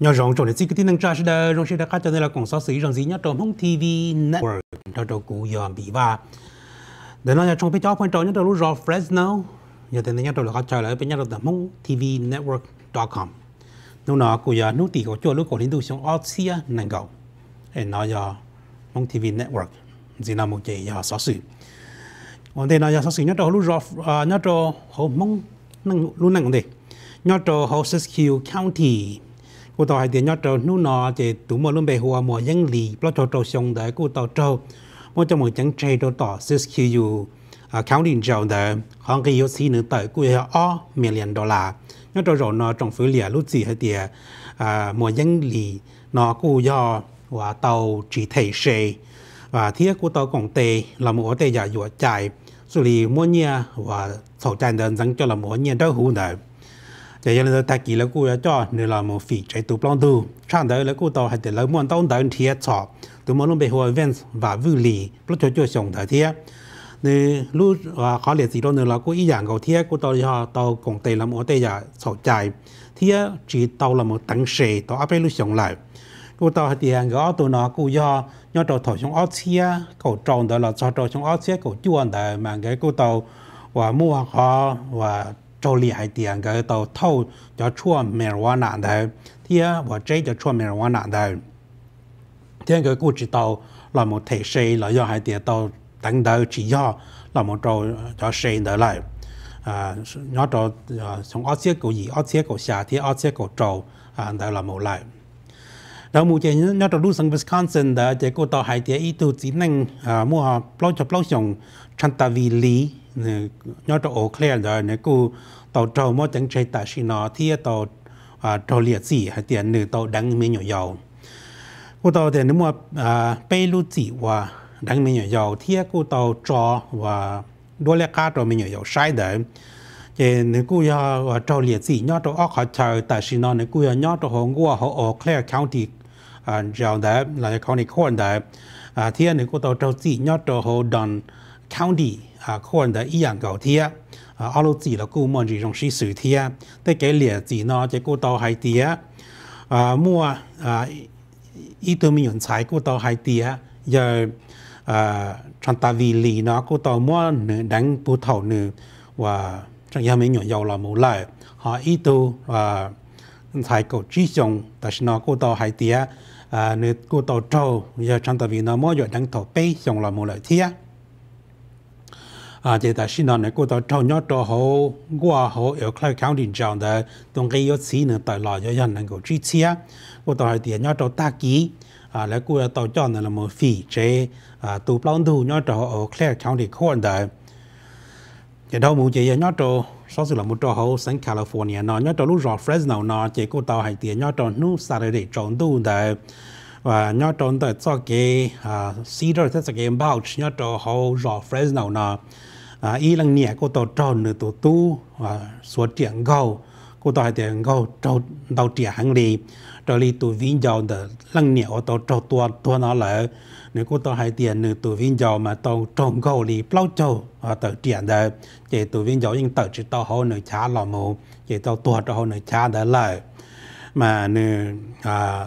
nhỏ rộng trong này xin cái tin năng trai sẽ rong sẽ đã cá cho nên là còn sáu sĩ rong gì nhất trong không TV network cho cho cụ dòm bị và để nói nhà trong cái chó quan trọng nhất là lúc rồi Fresno giờ thì nhá trong là cá chờ lại bên nhá trong không TV network dot com nó nó cụ giờ nút tỷ của chùa lúc cổ đến tu xuống Australia nàng cầu để nói giờ không TV network gì là một chỉ giờ sáu sĩ còn đây là giờ sáu sĩ nhất trong lúc rồi à, nhá trong không mong năng luôn năng còn đây nhá trong Hosses Hill County cụ tàu hải tiền nhau trâu nu nọ chỉ tụ mò luôn bề hoa mò dân lì lo trâu trâu xong đấy cụ tàu trâu mò cho một chẳng chơi trâu tỏ sức kiu à khảo định trâu đấy hàng cái yếu xí nữa tới cụ hệ o million đô la nhau trâu rồi nọ trong phía lìa lúc gì hết tiền à mò dân lì nọ cụ do và tàu chỉ thể xe và thiết của tàu cổng tề là một tề giả dụa chạy xử lý mua nhà và sổ tràn đơn dẫn cho là mua nhà đó hữu đời giờ giờ ta kỳ là cô cho nửa là một phi chạy tu plong tu sang tới là cô tàu hay tới là muốn tông tới thiệt sọ tụ muốn luôn bị hoa events và vư lì bất cho cho sống thời thiệt nên lúc và khó liệt gì đó nữa là cô ý dạng cầu thiệt cô tàu cho tàu cùng tây là một tây giờ sọ chạy thiệt chỉ tàu là một tăng sệ tàu áp lúc sống lại cô tàu hay tiền gõ tụ nó cô cho nhớ tàu thổi xuống ót thiệt cầu tròn đó là cho tàu xuống ót thiệt cầu chuồn đó mà cái cô tàu à, và mua họ và cho lý hay tiền cái tàu thâu cho chua marijuana đấy thì và chế cho chua marijuana đấy thì cái cụ chỉ là một thể xe là do hai tiền tàu đánh đầu chỉ do là một trò cho xe đỡ lại à nhớ trò trong ớt xếp gì ớt xếp của xà thì ớt à đỡ là một lại đầu mùa chơi nhớ trò lưu sang Wisconsin đó chỉ cô hai tiền ý tu chỉ năng à mua bao cho bao dùng chăn ta vì lý nhớ cho ổ khe rồi nè cô tàu trâu mô chẳng chạy tại xí nó thì tàu à, trâu liệt gì hay tiền nữ tàu đăng mê nhỏ dầu cô tàu thì nếu mà à, bê lưu chỉ và đăng mê nhỏ dầu thì cô tàu trò và đua lẹ cá trò mê nhỏ dầu sai đấy thì nếu cô ya à, trâu liệt gì nhớ cho óc họ chờ tại xí nó nếu cô ya nhớ cho hồng của họ ổ khe county rồi đấy là county court đấy thì nếu cô tàu trâu chỉ nhớ cho hồ đòn county 啊，可能的一样高铁，啊，阿路子了古门这种是水铁，得给列子呢，这个都还跌，啊，莫啊，一堆民用材个都还跌，要啊，穿大卫里呢，个都莫呢，能不透呢，哇，这也没用要了无来，哈，一堆啊，材个之上，但是呢，个都还跌。à nếu cô tàu trâu giờ trong tàu vì nó mới giờ đang thổ bê xong là một lợi thiết 啊，即但是呢，你嗰度做咗做好，我好要靠靠人上的，同佢有錢能帶來有人能夠支持啊，嗰度係點咗做大機啊，你嗰度做咗呢，那麼肥啫啊，都幫到咗做靠靠人看的，亦都冇嘢咗做。sau sự là một trò hậu sáng California nó nhớ trò lúc rõ Fresno nó chỉ cô tàu hay tiền nhớ trò nu xa để trốn tu để và nhớ trò để cho cái à xí rồi thế cái bao nhớ trò hậu rõ Fresno nó à y lăng nhẹ cô tàu tròn nữa tổ tu à số tiền gạo cô tàu tiền gạo trâu đầu trẻ hàng lì trâu lì tụ vinh giàu đờ lăng nhẹ ô tàu trâu tua tua nó lỡ nửa cô tàu hai tiền nửa tụ vinh giàu mà tàu trồng gạo lì plau trâu à tàu tiền đờ chỉ tụ vinh giàu nhưng tàu chỉ tàu hậu nữa chả lò mù chỉ tàu tua tàu hậu nữa chả đờ lỡ mà nửa à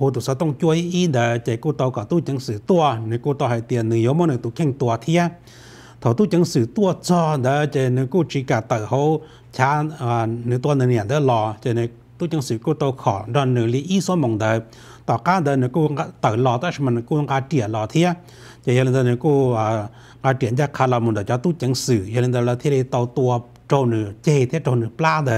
hồ tụ sao tông chuối ý đã chạy cô tàu cả tu chẳng sử tua nên cô tàu hay tiền nửa yếu mà nữa tụ khen tua thia thầu tu chẳng sử tua cho đã chạy nên cô chỉ cả tàu hồ cha à nữa tua nửa nhà đã lò chạy nên tu chẳng sử cô tàu khó đoàn nửa lý y số mong đợi tàu cá đời nữa cô tàu lò ta mình cô ngã trẻ lò thia chạy nên đời nữa cô à ngã trẻ ra khá là mình đã cho tu chẳng sử nên đời là thế này tàu tua trâu nữa chê thế trâu nữa pla đó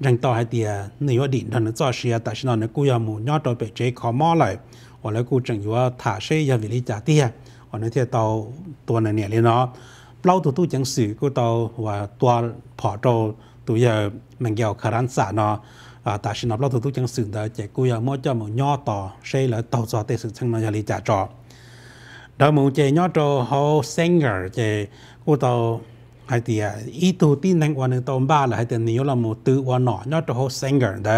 rằng tao hay tiền nếu định thằng nó cho xe à, tại sao nó cũng giờ muốn nhớ trâu bị chế khó mò lại hoặc là cũng chẳng vừa thả xe giờ vì lý trả tiền hoặc là thế tàu tuần này nè lên nó lâu tụi tôi chẳng xử của tàu và tua bỏ trâu tụi giờ mình giàu khả năng xả nó à tại sao lâu tụi tôi chẳng xử đó chạy cũng giờ mỗi cho một nhớ tao xe là tàu cho tiền sự chẳng nói giờ lý trả trò đó muốn chạy nhớ trâu hậu singer chạy của tàu hay thì à, ý tu tin năng quan tôm ba là hay thì nếu là một từ quan nó, nó cho hồ singer đó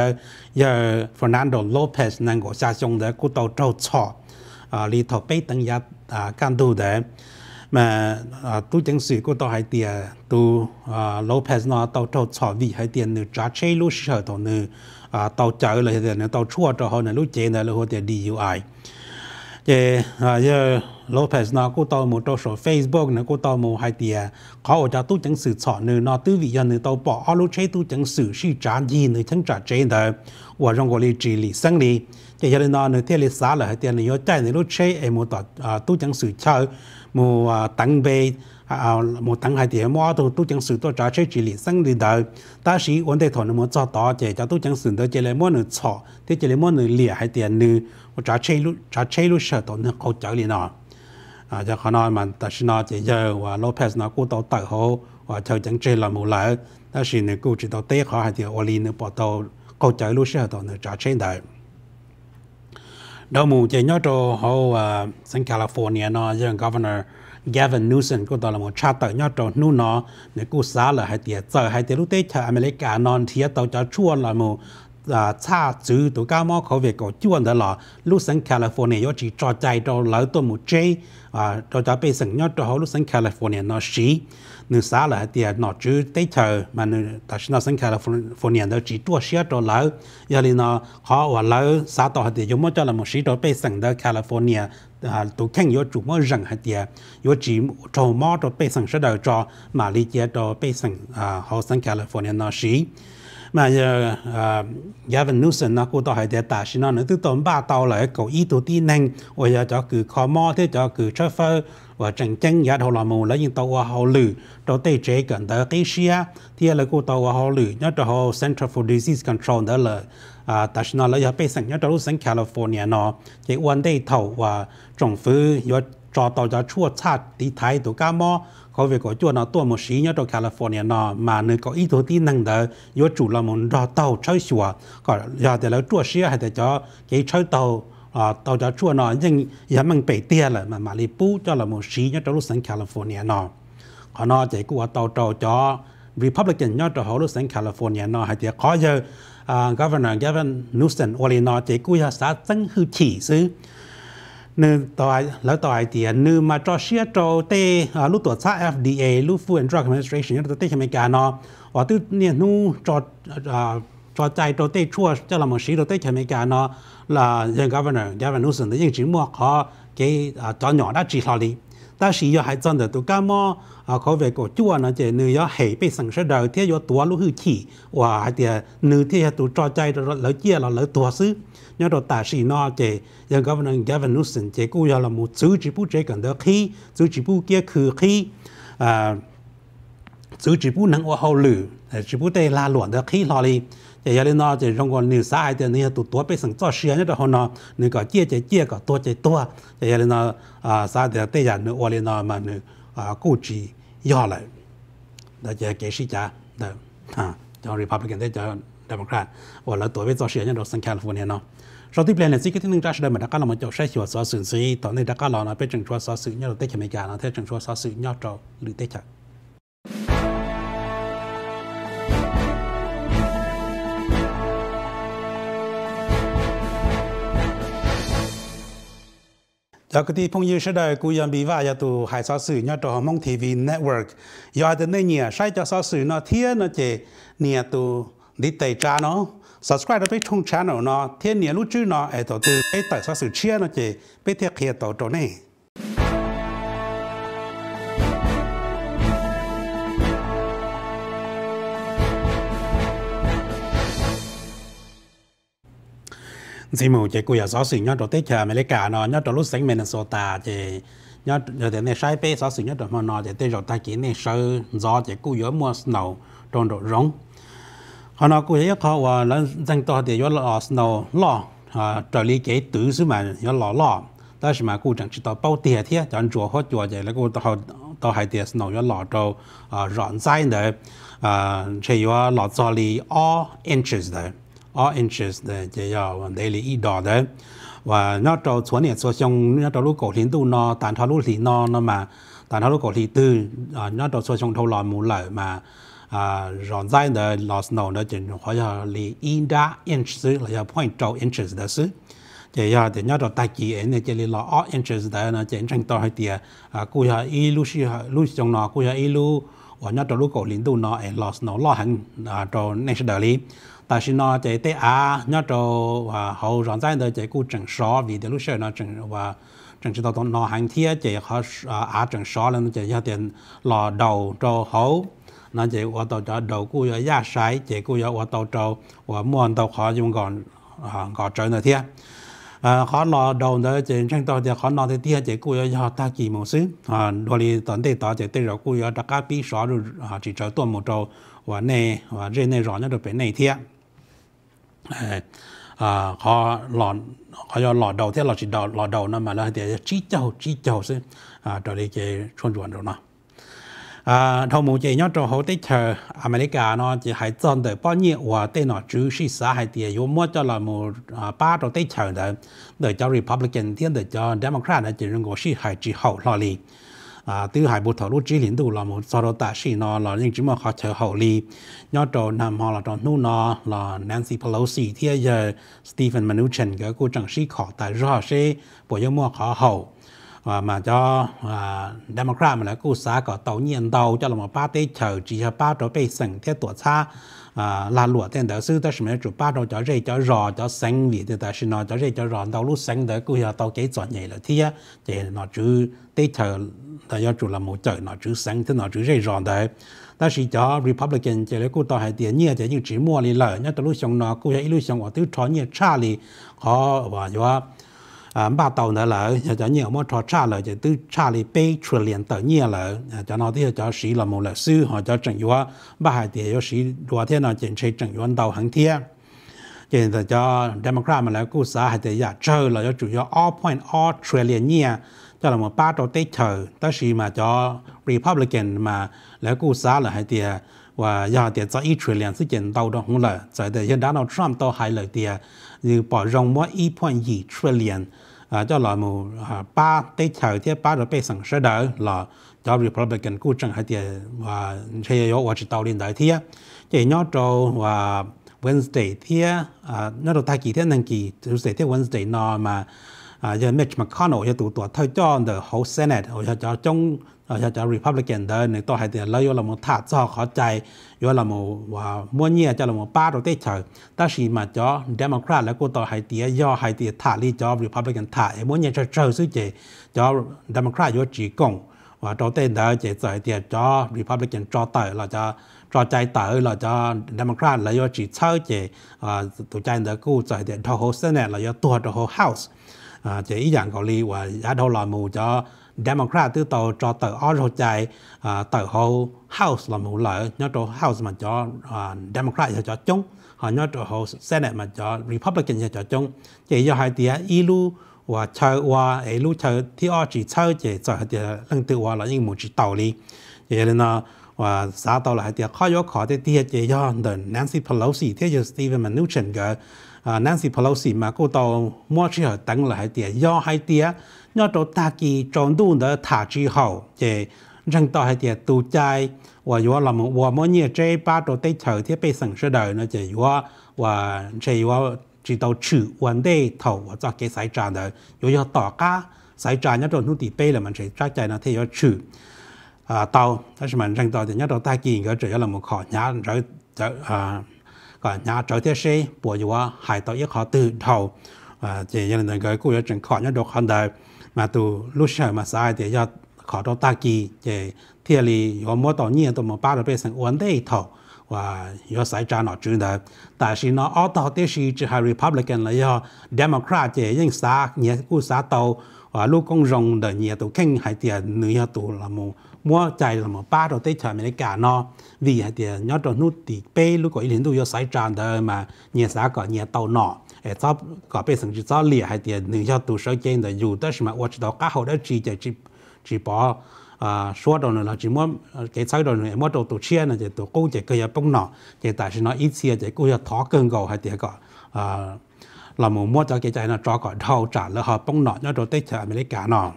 giờ Fernando Lopez năng của xa xong đó cũng tàu trâu chó, à lý thọ bế tăng giá à can tu đó mà à tu chẳng sự cũng tàu hay thì à, tu à Lopez nó tàu trâu chó vì hay thì nữ trả chế lúc sợ tàu nữ à tàu chở là hay thì nữ tàu chua cho họ nữ lúc chế nữa là hồ thì DUI thì à giờ Lopez nó cô tao một trò số Facebook nó cô tao một hai tiền có ở trong tôi chứng sự sợ nữa nó tư vị nhân nữa tao bỏ alo chế tôi chứng sự sự trả gì nữa chẳng trả chế nữa và trong gọi là chỉ lý sinh lý thì giờ nên nó nữa tiền lý xả là tiền lý chạy nữa lúc chế em một tao à, tôi chẳng sự chơi một à, tăng bê à, một tăng hai tiền mua tôi tôi chứng sự tôi trả chế chỉ lý sinh lý đời ta sĩ vấn đề thôi nó muốn cho đó thì cho tôi chứng sự đó chỉ là muốn nữa sợ, thì chỉ là muốn nữa lìa hai tiền nữa trả chế lúc trả chế lúc sợ tôi nó khó chờ liền nào à cho họ nói mà ta xin nói chỉ giờ và Lopez nó cũng tàu tàu hồ và chờ chẳng chơi là mù lỡ ta xin này cũng chỉ tàu tế họ hay thì Oli nó bỏ tàu câu chơi lúc sau tàu nó trả trên đời đầu mù chỉ nhớ cho họ, à sang California nó giờ governor Gavin Newsom cũng tàu là một cha tàu nhớ cho nu nó nó cũng xả là hay thì giờ hay thì lúc tế chờ America non thì tàu cho chua là mù à ờ, cha chữ tụ cao mò khẩu việc của chú anh đó là lúc sinh California có chỉ cho chạy cho lỡ tôi một chơi à cho cho bây giờ nhớ cho họ lúc sinh California nó xí nữ xã là tiền nó chữ tế chờ mà nữ ta sinh nó California đó chỉ tua xe cho lỡ giờ thì nó họ và lỡ xã tỏ thì chúng mới cho là một xí cho bây giờ đó California à ờ, tụ kinh có chủ mới rằng hạt tiền có chỉ trâu mò cho bây giờ sẽ đầu cho mà lý giải cho bây giờ à họ sinh California nó xí mà giờ à giá vẫn nút sân nó cũng tao hay để ta xin nó nữa từ tầm ba tàu lại cầu ý tụ tí năng và giờ cho cử khó mò thế cho cử cho phơ và chân chân giá đầu là mù lấy những tàu hoa hậu lử cho tây chế gần tới cái xia thì là cô tàu hoa hậu lử nhớ cho họ Central for Disease Control đó là à ta xin nó lấy giờ bây giờ nhớ cho lúc sang California nó cái quan đây tàu và trung phứ do cho tàu cho chua chát đi thái tụ cá mò có việc có chùa nó tua một sĩ nhớ trong California nó mà nơi có ý thú tí năng đó yếu chủ là một do tàu chơi xùa có giờ thì là chùa sĩ hay để cho cái chơi tàu à tàu cho chùa nó nhưng giờ mình bị tia là mà mà đi bú cho là một sĩ nhớ trong lúc sáng California nó họ nó chỉ của tàu tàu cho Republican nhớ trong họ lúc sáng California nó hay thì có giờ ờ, Governor Gavin Newsom ôi nó chỉ của xã tăng hư chỉ xứ nên tòa lỡ tòa tiền nên mà cho xe cho tê à, lúc tổ chức FDA lúc Food and Drug Administration lúc tê cho mấy cả nó và tư nè cho cho chạy cho tê chua cho là một sĩ cho tê cho mấy là dân governor governor Newsom để dân chỉ mua họ cái à, cho nhỏ đã chỉ lo đi 但是要还真的都干么啊？可谓个主要呢，就你要海被省市的，天要多路去去，哇，还得你天都抓在着老姐了老多事，你到但是呢，就人家不能家不能省，结果要了么走几步这跟着去，走几步给去去，啊，走几步能往后路，呃，几步得拉乱的去哪里？这些里呢，这中国零三海的那些都多百姓做实验的时候呢，那个借借借个多借多，这些里呢啊啥的对呀，那我里呢嘛那啊估计要了，那就给谁家的啊，叫 Republican 的叫 Democrat，我了多位做实验的都生开了五年呢。sau tiếp lên là cái thứ tiếng ra sẽ đem các là một chỗ sẽ hiểu sao sự gì tỏ nên các là nó phải chừng cho sao sự nhau tết chả mấy cả nó thế chừng cho sao sự nhau trâu lưỡi tết chả จากที่พงยืชดกูยังบีว่าอจาตัวหายสอสื่อยอดตัวมองทีวีเน็ตเวิร์กยอดในเนี่ยใช้จะสอสื่อนอเทียนนอเจเนี่ยตัวดิเตจานอ subscribe ไปช่องช h a น n e l นเทียนเนี่ยรู้ชื่อนาะไอตัวตือไอต่สอสื่อเชียนะเจไปเทียบเคียต่อตัวนี่ chỉ mù chỉ cùi ở gió sỉ nhớ đồ tết chờ mày lấy cả nó nhớ đồ lúc sáng mình sô ta chỉ nhớ giờ thế này sai bê gió sỉ nhớ đồ mà nó chỉ tết rồi ta chỉ này sơ gió chỉ cùi ở mua snow trong đồ rong họ nó cùi ở khó và lớn dân to thì nhớ là snow lọ à trợ lý kế tử xứ mà nhớ lọ lọ ta chỉ mà cùi chẳng chỉ tao bao tiền thế chẳng chùa hết chùa vậy là cùi tao tao hay tiền snow nhớ lọ trâu à rọn dai nữa à chỉ nhớ lọ gió lì all inches đấy all interest de je ya wan de li i và nó trâu xuống này xuống sông nó trâu lúc cổ thiên tu nó tàn thao lúc thì nó nó mà tàn thao lúc cổ thì tư ờ, nó trâu xuống sông thâu lò mù lợi mà à ờ, rộn dai de lò snow đó chỉ hỏi là li in đa inch là giờ point trâu inches đó chứ Thì giờ thì nhớ rồi tài chỉ ấy này chỉ là all inches đó là chỉ tranh to hay tiệt à cú giờ y lu si lu trong nó cứ giờ y lu và nhớ rồi lúc cổ thiên tu nó lost nó lo hàng ờ, trâu next đời 但是呢，这对啊，那就啊，后现在的这个整少，为的路线呢整哇，整知道到南韩天这和啊啊整少了，这一点老 đầu 就好。那这我到这 đầu cụ 要压晒，这 cụ 要我到这我摸到好用讲啊讲真的天。à họ lo đầu đó chỉ trong đó thì họ lo thì tiếc chỉ cú yếu ta kỳ một xứ à đôi khi tận đó chỉ tiếc rồi cú yếu đặc cá bị sót à chỉ trở tuôn một trâu và nè và riêng nè rõ nhất được bên này thiệt à họ lọt họ do lọt đầu thế lọt chỉ đầu lọt đầu nó mà là thì chỉ châu chỉ châu sẽ à ờ, cho đi chơi chuyên chuẩn rồi nó à ờ, thầu mù chơi nhớ trong hậu tết chờ America nó chỉ hay chọn được bao nhiêu và tên nó chú sĩ xã hay tiền yếu mua cho là một ba trong tết chờ đó để cho Republican tiền để cho Democrat là chỉ riêng của sĩ hay chỉ hậu lo liền à từ hai bộ thảo lúc chỉ liên tục là một sau đó sĩ nó là những chỉ mà họ chờ hậu lý nhớ trò nằm họ là trò nu nó là Nancy Pelosi thì giờ Stephen Mnuchin cái cô chẳng sĩ khó tại rõ sẽ bộ giáo mua khó hậu và mà cho à, mà là cô xã có tàu nhiên tàu cho là một ba tế chờ chỉ là ba trò bị sừng theo tuổi xa à là lúa tên đó sư đó là chủ ba đầu cho rễ cho rò cho sinh thì đó là nó cho rễ cho rò đầu lúc sinh đó cứ là tàu chế chọn nhảy là thì á thì nó chữ tế thờ là do chủ là một chữ nó chữ sinh thì nó chữ rễ rò đấy ta chỉ cho Republican chỉ lấy cô tàu hải tiền nhia chỉ những chỉ mua lì lợ nhá tàu lúc xong nó cũng là illusion của tiêu chọn nhia cha lì họ và do à ba tàu nữa là cho nhiều món trò cha là cho từ cha li bê chuột liền tờ nhiều là cho nó thì cho sĩ là một là sư họ cho trần yếu ba hai thì cho sĩ đua thế nào chỉnh xây trần yếu đầu hàng thiên hiện tại cho Democrat mà là cú xã hay thì giờ chơi là cho chủ yếu all point all trillion year cho là một ba đầu tết chờ tới khi mà cho Republican mà là cú xã là hay thì à, và giờ thì cho ít chuyện liền sự kiện đầu đó không là giờ thì hiện Donald Trump to hai lời thì như bỏ rộng mỗi ít point gì chuyện liền à cho là một ba tây chờ thì ba rồi bị sản sẽ đỡ là cho Republican cố chẳng hay thì và sẽ có quá chỉ đầu lên đấy thì chỉ nhớ cho và Wednesday thì à nó đầu thai kỳ thế năng kỳ thứ sáu thì Wednesday nó mà à giờ Mitch McConnell cho tụ tụ thay cho the whole Senate hoặc cho trong จะจะรีพับลิกันเดินในต่อให้เดียแล้วยเรามถัดซอเข้าใจยเรามว่ามั่วเนี่ยจะเรามป้าเราเตะเฉยแต่สีมาจอเดโมแครตแล้วก็ต่อให้เดียย่อให้เดียถัดรีจอรีพับลิกันถัดไอ้มั่วเนี่ยจะเจอซื้อเจจอเดโมแครตยอจีกงว่าเราเต้นเดินเจเจเดียจอรีพับลิกันจอเตอเราจะจอใจเตอเราจะเดโมแครตแล้วยอจีเช่าเจตัวใจเดินกู้ใจเดียทอโฮสเนี่ยเราจะตัวทอโฮเฮาส์เจอีกอย่างเกาหลีว่ายัดทอลามูจอ Democrat từ tàu cho tờ ở rồi chạy à, tờ hậu House là một lợi nhớ chỗ House mà cho à, Democrat cho chung họ à, nhớ chỗ hậu Senate mà cho Republican cho chung chỉ do hai tia lu và chờ và ấy lu chờ thì ở chỉ chờ chỉ chờ hai tia lần thứ và là những một chỉ tàu đi vậy nên là và xã tàu là hai tia khó yếu khó thì tia chỉ do Nancy Pelosi thế giờ Stephen Mnuchin cái Nancy Pelosi mà cô tàu mua chỉ hợp tăng là hai tia do hai tia 要做大几中度的塔之后，这人到还得度在我有那么我们也这把做对头的被省市的呢，就有我这有知道处问题头我做给谁站的，又要大家谁站要做努力背了嘛，这大家呢他要处啊到，但是嘛人到的要做大几个只要那么考，伢人人啊。ก็ยาเจ้าเทศปวดอยู่ว่าหายต่ออีกขอตื่นเท่าเจียนนั่นก็กูจะจึงขอเนี่ยดอกคันได้嘛都六十年嘛，所以就靠到大機，即係天里有冇到嘢都冇擺到俾成安第頭，話要洗差鬧住的。但是呢，我覺得即使係 Republic 嚟嘅，Democrat 即係應該撒嘢，古撒到話陸公公嘅嘢都傾喺啲人，呢個度嚟冇。mua chạy là một ba đầu tây chả mình cả nó vì hạt tiền nhớ trong nút thì bê lúc có ý định tôi yêu sai tràn đời mà nhà xã có nhà tàu nọ ở cho có bê sừng chỉ cho lìa hạt tiền nên cho tụ sơ trên rồi dù tới mà watch đó cá hậu đó chỉ chỉ chỉ chỉ bỏ à ờ, số đồ này là chỉ muốn ờ, cái sai đồ này mua đồ tụ chia này chỉ tụ cô chỉ cơ bông nọ chỉ tại sao nó ít chia chỉ cô thó cơn gầu hạt tiền có à là một mua cho cái chạy nó cho có đầu trả là họ bông nọ nhớ đồ tây chả mình cả nọ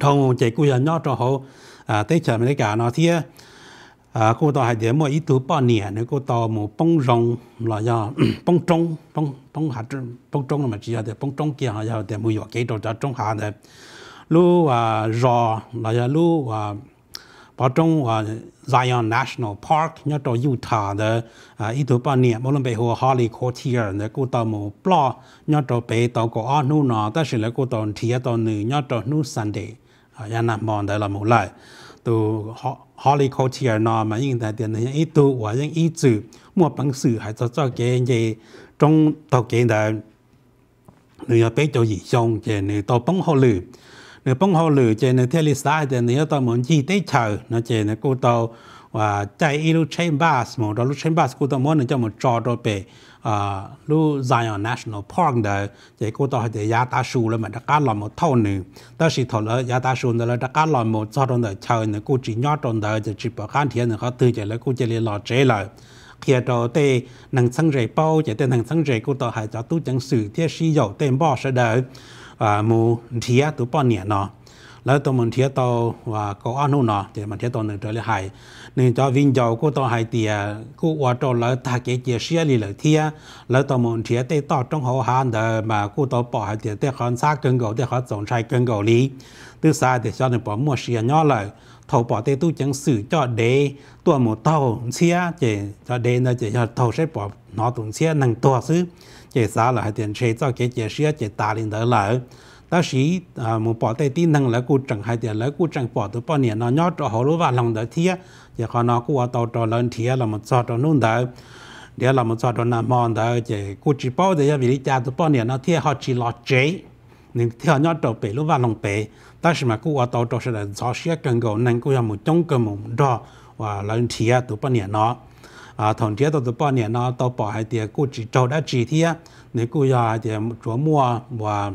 thông chỉ cú nhân nhót cho hậu à tới chờ mình cả nó thia à cô tao hay để mua ít thứ bao nè nữa cô tao mua bông rồng là do bông trống bông bông hạt bông trống là mà chỉ là để bông trống kia họ giờ để mua cái đồ cho trống hạt đấy lu à rò là do lu à bao trống à Zion National Park nhớ cho Utah đó à ít tuổi bao nhiêu mỗi lần về hồ Holly Courtier đó cô tàu một blog nhớ cho bé tàu của anh nu nó ta sẽ là cô tàu thia tàu nữ nhớ cho nu Sunday à nhà nằm mòn đó là một lại từ Holly Courtier nó mà yên tại tiền này ít tuổi và yên ít chữ mua bằng sử hay cho cho cái gì trong tàu cái đó nữ bé cho gì xong cái nữ tàu bông hồ lử nếu bông hồ lử chế nếu thiết lý sai thì nếu tao muốn chi tới chờ nó chế nếu cô tao và chạy ilu chain bus một đó lu chain bus cô tao muốn nó cho một trò đó về à lu Zion National Park đó chế cô tao thì giá ta sù là mà đã cá làm một thâu nữa ta chỉ thâu là giá ta sù là đã cá làm một trò đó chờ nếu cô chỉ nhót trong đó chỉ bảo khán thiên nữa họ tự chế là cô chế liền lo chế lại khi đó tê năng sáng rễ bao năng sáng rễ cô tao hay cho tu chẳng thiết sĩ dầu tên sẽ đợi à mu thía tụ bao nhiêu nó แล้วตัวมันเทียตัวว่าก็อ้านู่นเนาะแต่มันเทียตัวหนึ่งเจอเลยหายหนึ่งจอวิ่งจอกูตัวหายเตียกูว่าตัวแล้วถ้าเกจีเสียลีเลยเทียแล้วตัวมันเทียเตะต่อต้องหัวหันเดินมากูตัวปอหายเตียเตะคอนซากเกินเก่าเตะคอนสงชัยเกินเก่าลีตื้อซาเตะจอหนึ่งปอมัวเสียย่อเลยทปอเตตู้จังสื่อจอเดตัวหมูเต้าเสียเจจอเดนเจจอเต้าใช้ปอหนอตุนเสียหนึ่งตัวซื้อ chế xã là hai tiền chế cho cái chế sĩ chế ta lên đó là ta sĩ một bỏ tay tin năng là cô chẳng hai tiền là cô chẳng bỏ từ bao nhiêu nó nhót cho hồ lúa và lòng đó thía chế còn nó cô tàu trò lên thía là một trò trò nôn đó để là một trò trò nằm mòn đó chỉ cô chỉ bao giờ vì cha từ bao nhiêu nó thía họ chỉ lo chế nên theo nhót trò bể lúa và lòng bể ta sĩ mà cô tàu trò sẽ là gió sĩ cần gầu năng cô là một trong cơ một đo và lên thía từ bao nhiêu nó à thằng trẻ tôi từ bao nó tôi bỏ hai tiền cô chỉ trâu đã nếu cô giờ hai tiền mua và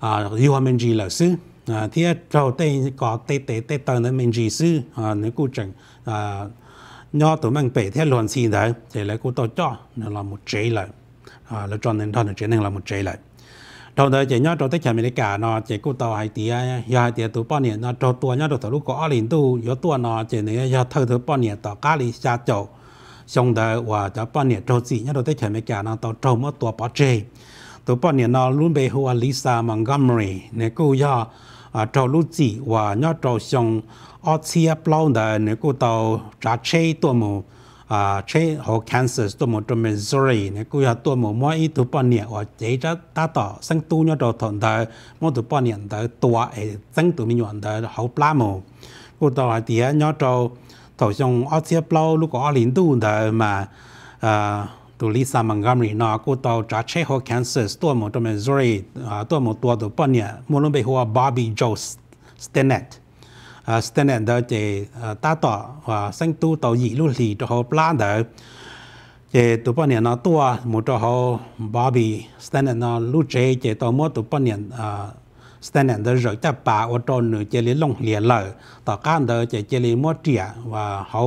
à yêu mình gì là sư à thế trâu tây có tây tây tây tờ nên mình gì sư à nếu cô à nhỏ tụi mình bể thế luận xin đấy thì lấy cô tôi cho nó là một chế lại à là cho nên thôi nó chế nên là một chế lại trong đó chỉ nhớ trong tất cả mình cả nó chỉ cụ tàu hai tía giờ hai tía tụ bao nhiêu nó cho tua nhớ trong lúc có liền tu giờ tua nó chỉ này giờ thâu thứ bao nhiêu tàu cá đi xa chỗ xong đời và cho bao nhiêu trâu gì nhớ trong tất cả mình cả nó tàu trâu mất tua bao chê tụ bao nhiêu nó luôn bị hoa Lisa Montgomery này cô giờ à trâu lúc gì và nhớ trâu xong ở chia bao đời này cô tàu trả chê tua mù 啊，这和 Kansas 多么多么 Missouri 呢？故要多么么一多半年，我这只大到生多年到同的，我多半年的多诶，生多年年的好不么？故到啊，第二年到头像二些包，如果二零度的嘛，呃，杜丽莎 Montgomery 呢，故到这这和 Kansas 多么多么 Missouri 啊，多么多多半年，无论被和 Bobby Joe Stinnett。À, standard đó chế à, ta tỏ và sinh tu tàu dị luôn lì cho họ plan đó chế tụ bao nhiêu nó tua một cho họ Bobby. bị standard nó lúc chế chế tàu mua tụ bao nhiêu standard đó rồi ta bà ô tô nữa chế lý long liền lợi. tàu cá đó chế chế lý mua trẻ và họ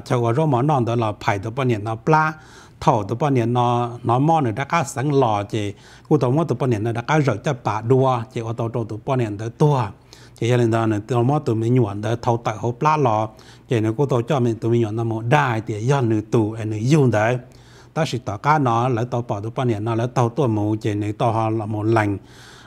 cho à, họ rồi mỏ non đó là phải tụ bao nhiêu nó plan thầu tụ bao nhiêu nó nó mỏ nữa đã cá sáng lò chế cụ tàu mua tụ bao nhiêu nó đã cá rồi ta bà đua chế ô tô tụ bao nhiêu đó tua จียเลนดานตัวมอตัวมีหยวนเดาเท่าตักเขาปลาหล่อเจนียนกูโเจ้ามตัวมีหยวนนันหมดได้เตียย้อนหนึ่งตัวอัหนึ่งยุ่งได้ตั้งสิต่อการนอนแล้วต่อปอดตัวปนี่นอนแล้วตท่าตัวมูเจนียนต่อหอมหลัง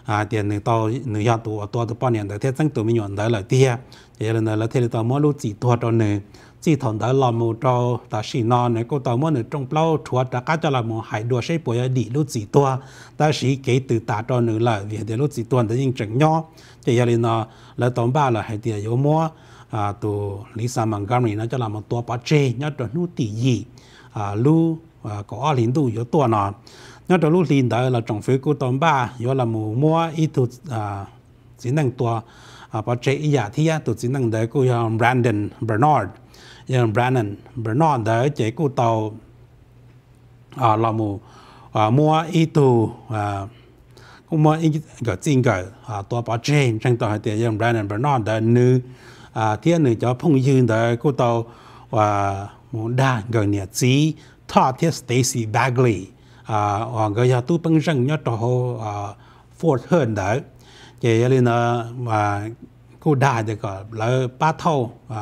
อ่าเตียนหนึ่งต่อหนึ่งยอดตัวตัวตัวปนี่เดาเท่าตั้งตัวมีหยวนได้หลายเทียเจียเลนดานแล้วเท่าตัวมอลู้จีตัวตัวหนึ่ง chỉ thằng đó là một trò ta xì nó này cô tao muốn ở trong bao chúa ta cá cho là một hải đua sẽ bồi đi lúc gì tua ta xì kể từ ta cho nữa là việc để lúc gì tua để nhưng chẳng nhỏ chỉ giờ nó là tổng ba là hải tiền yếu mua à tụ Lisa này nó cho là một tua bát chê nhớ cho nút tỷ gì à lu à có lính tụ yếu tua nó nhớ cho lúc lính đó là trong phía cô tổng ba yếu là một mua ít tụ à chỉ năng tua à bát chê ý giả thì á tụ chỉ năng đấy cô à, Brandon Bernard ยังแบรนด์แบรนด์เดอเจกูเตาอ่าเราหมู่อ่ามัวอีตูอ่าก็มัวอีก็จริงก็อ่าตัวปอเจนจังต่อให้เตียยังแบรนด์แบรนด์เดอหนึ่งอ่าเที่ยหนึ่งจะพงยืนเดอกูเตาว่ามูด้านก็เนี่ยจีทอดเทียสเตซี่แบกลีอ่าอ่าก็ยาตู้ปังจังยอดตัวอ่าฟอร์ดเฮิร์นเดอเจยเลยนะว่ากูได้เด็กก็แล้วป้าเท่าอ่า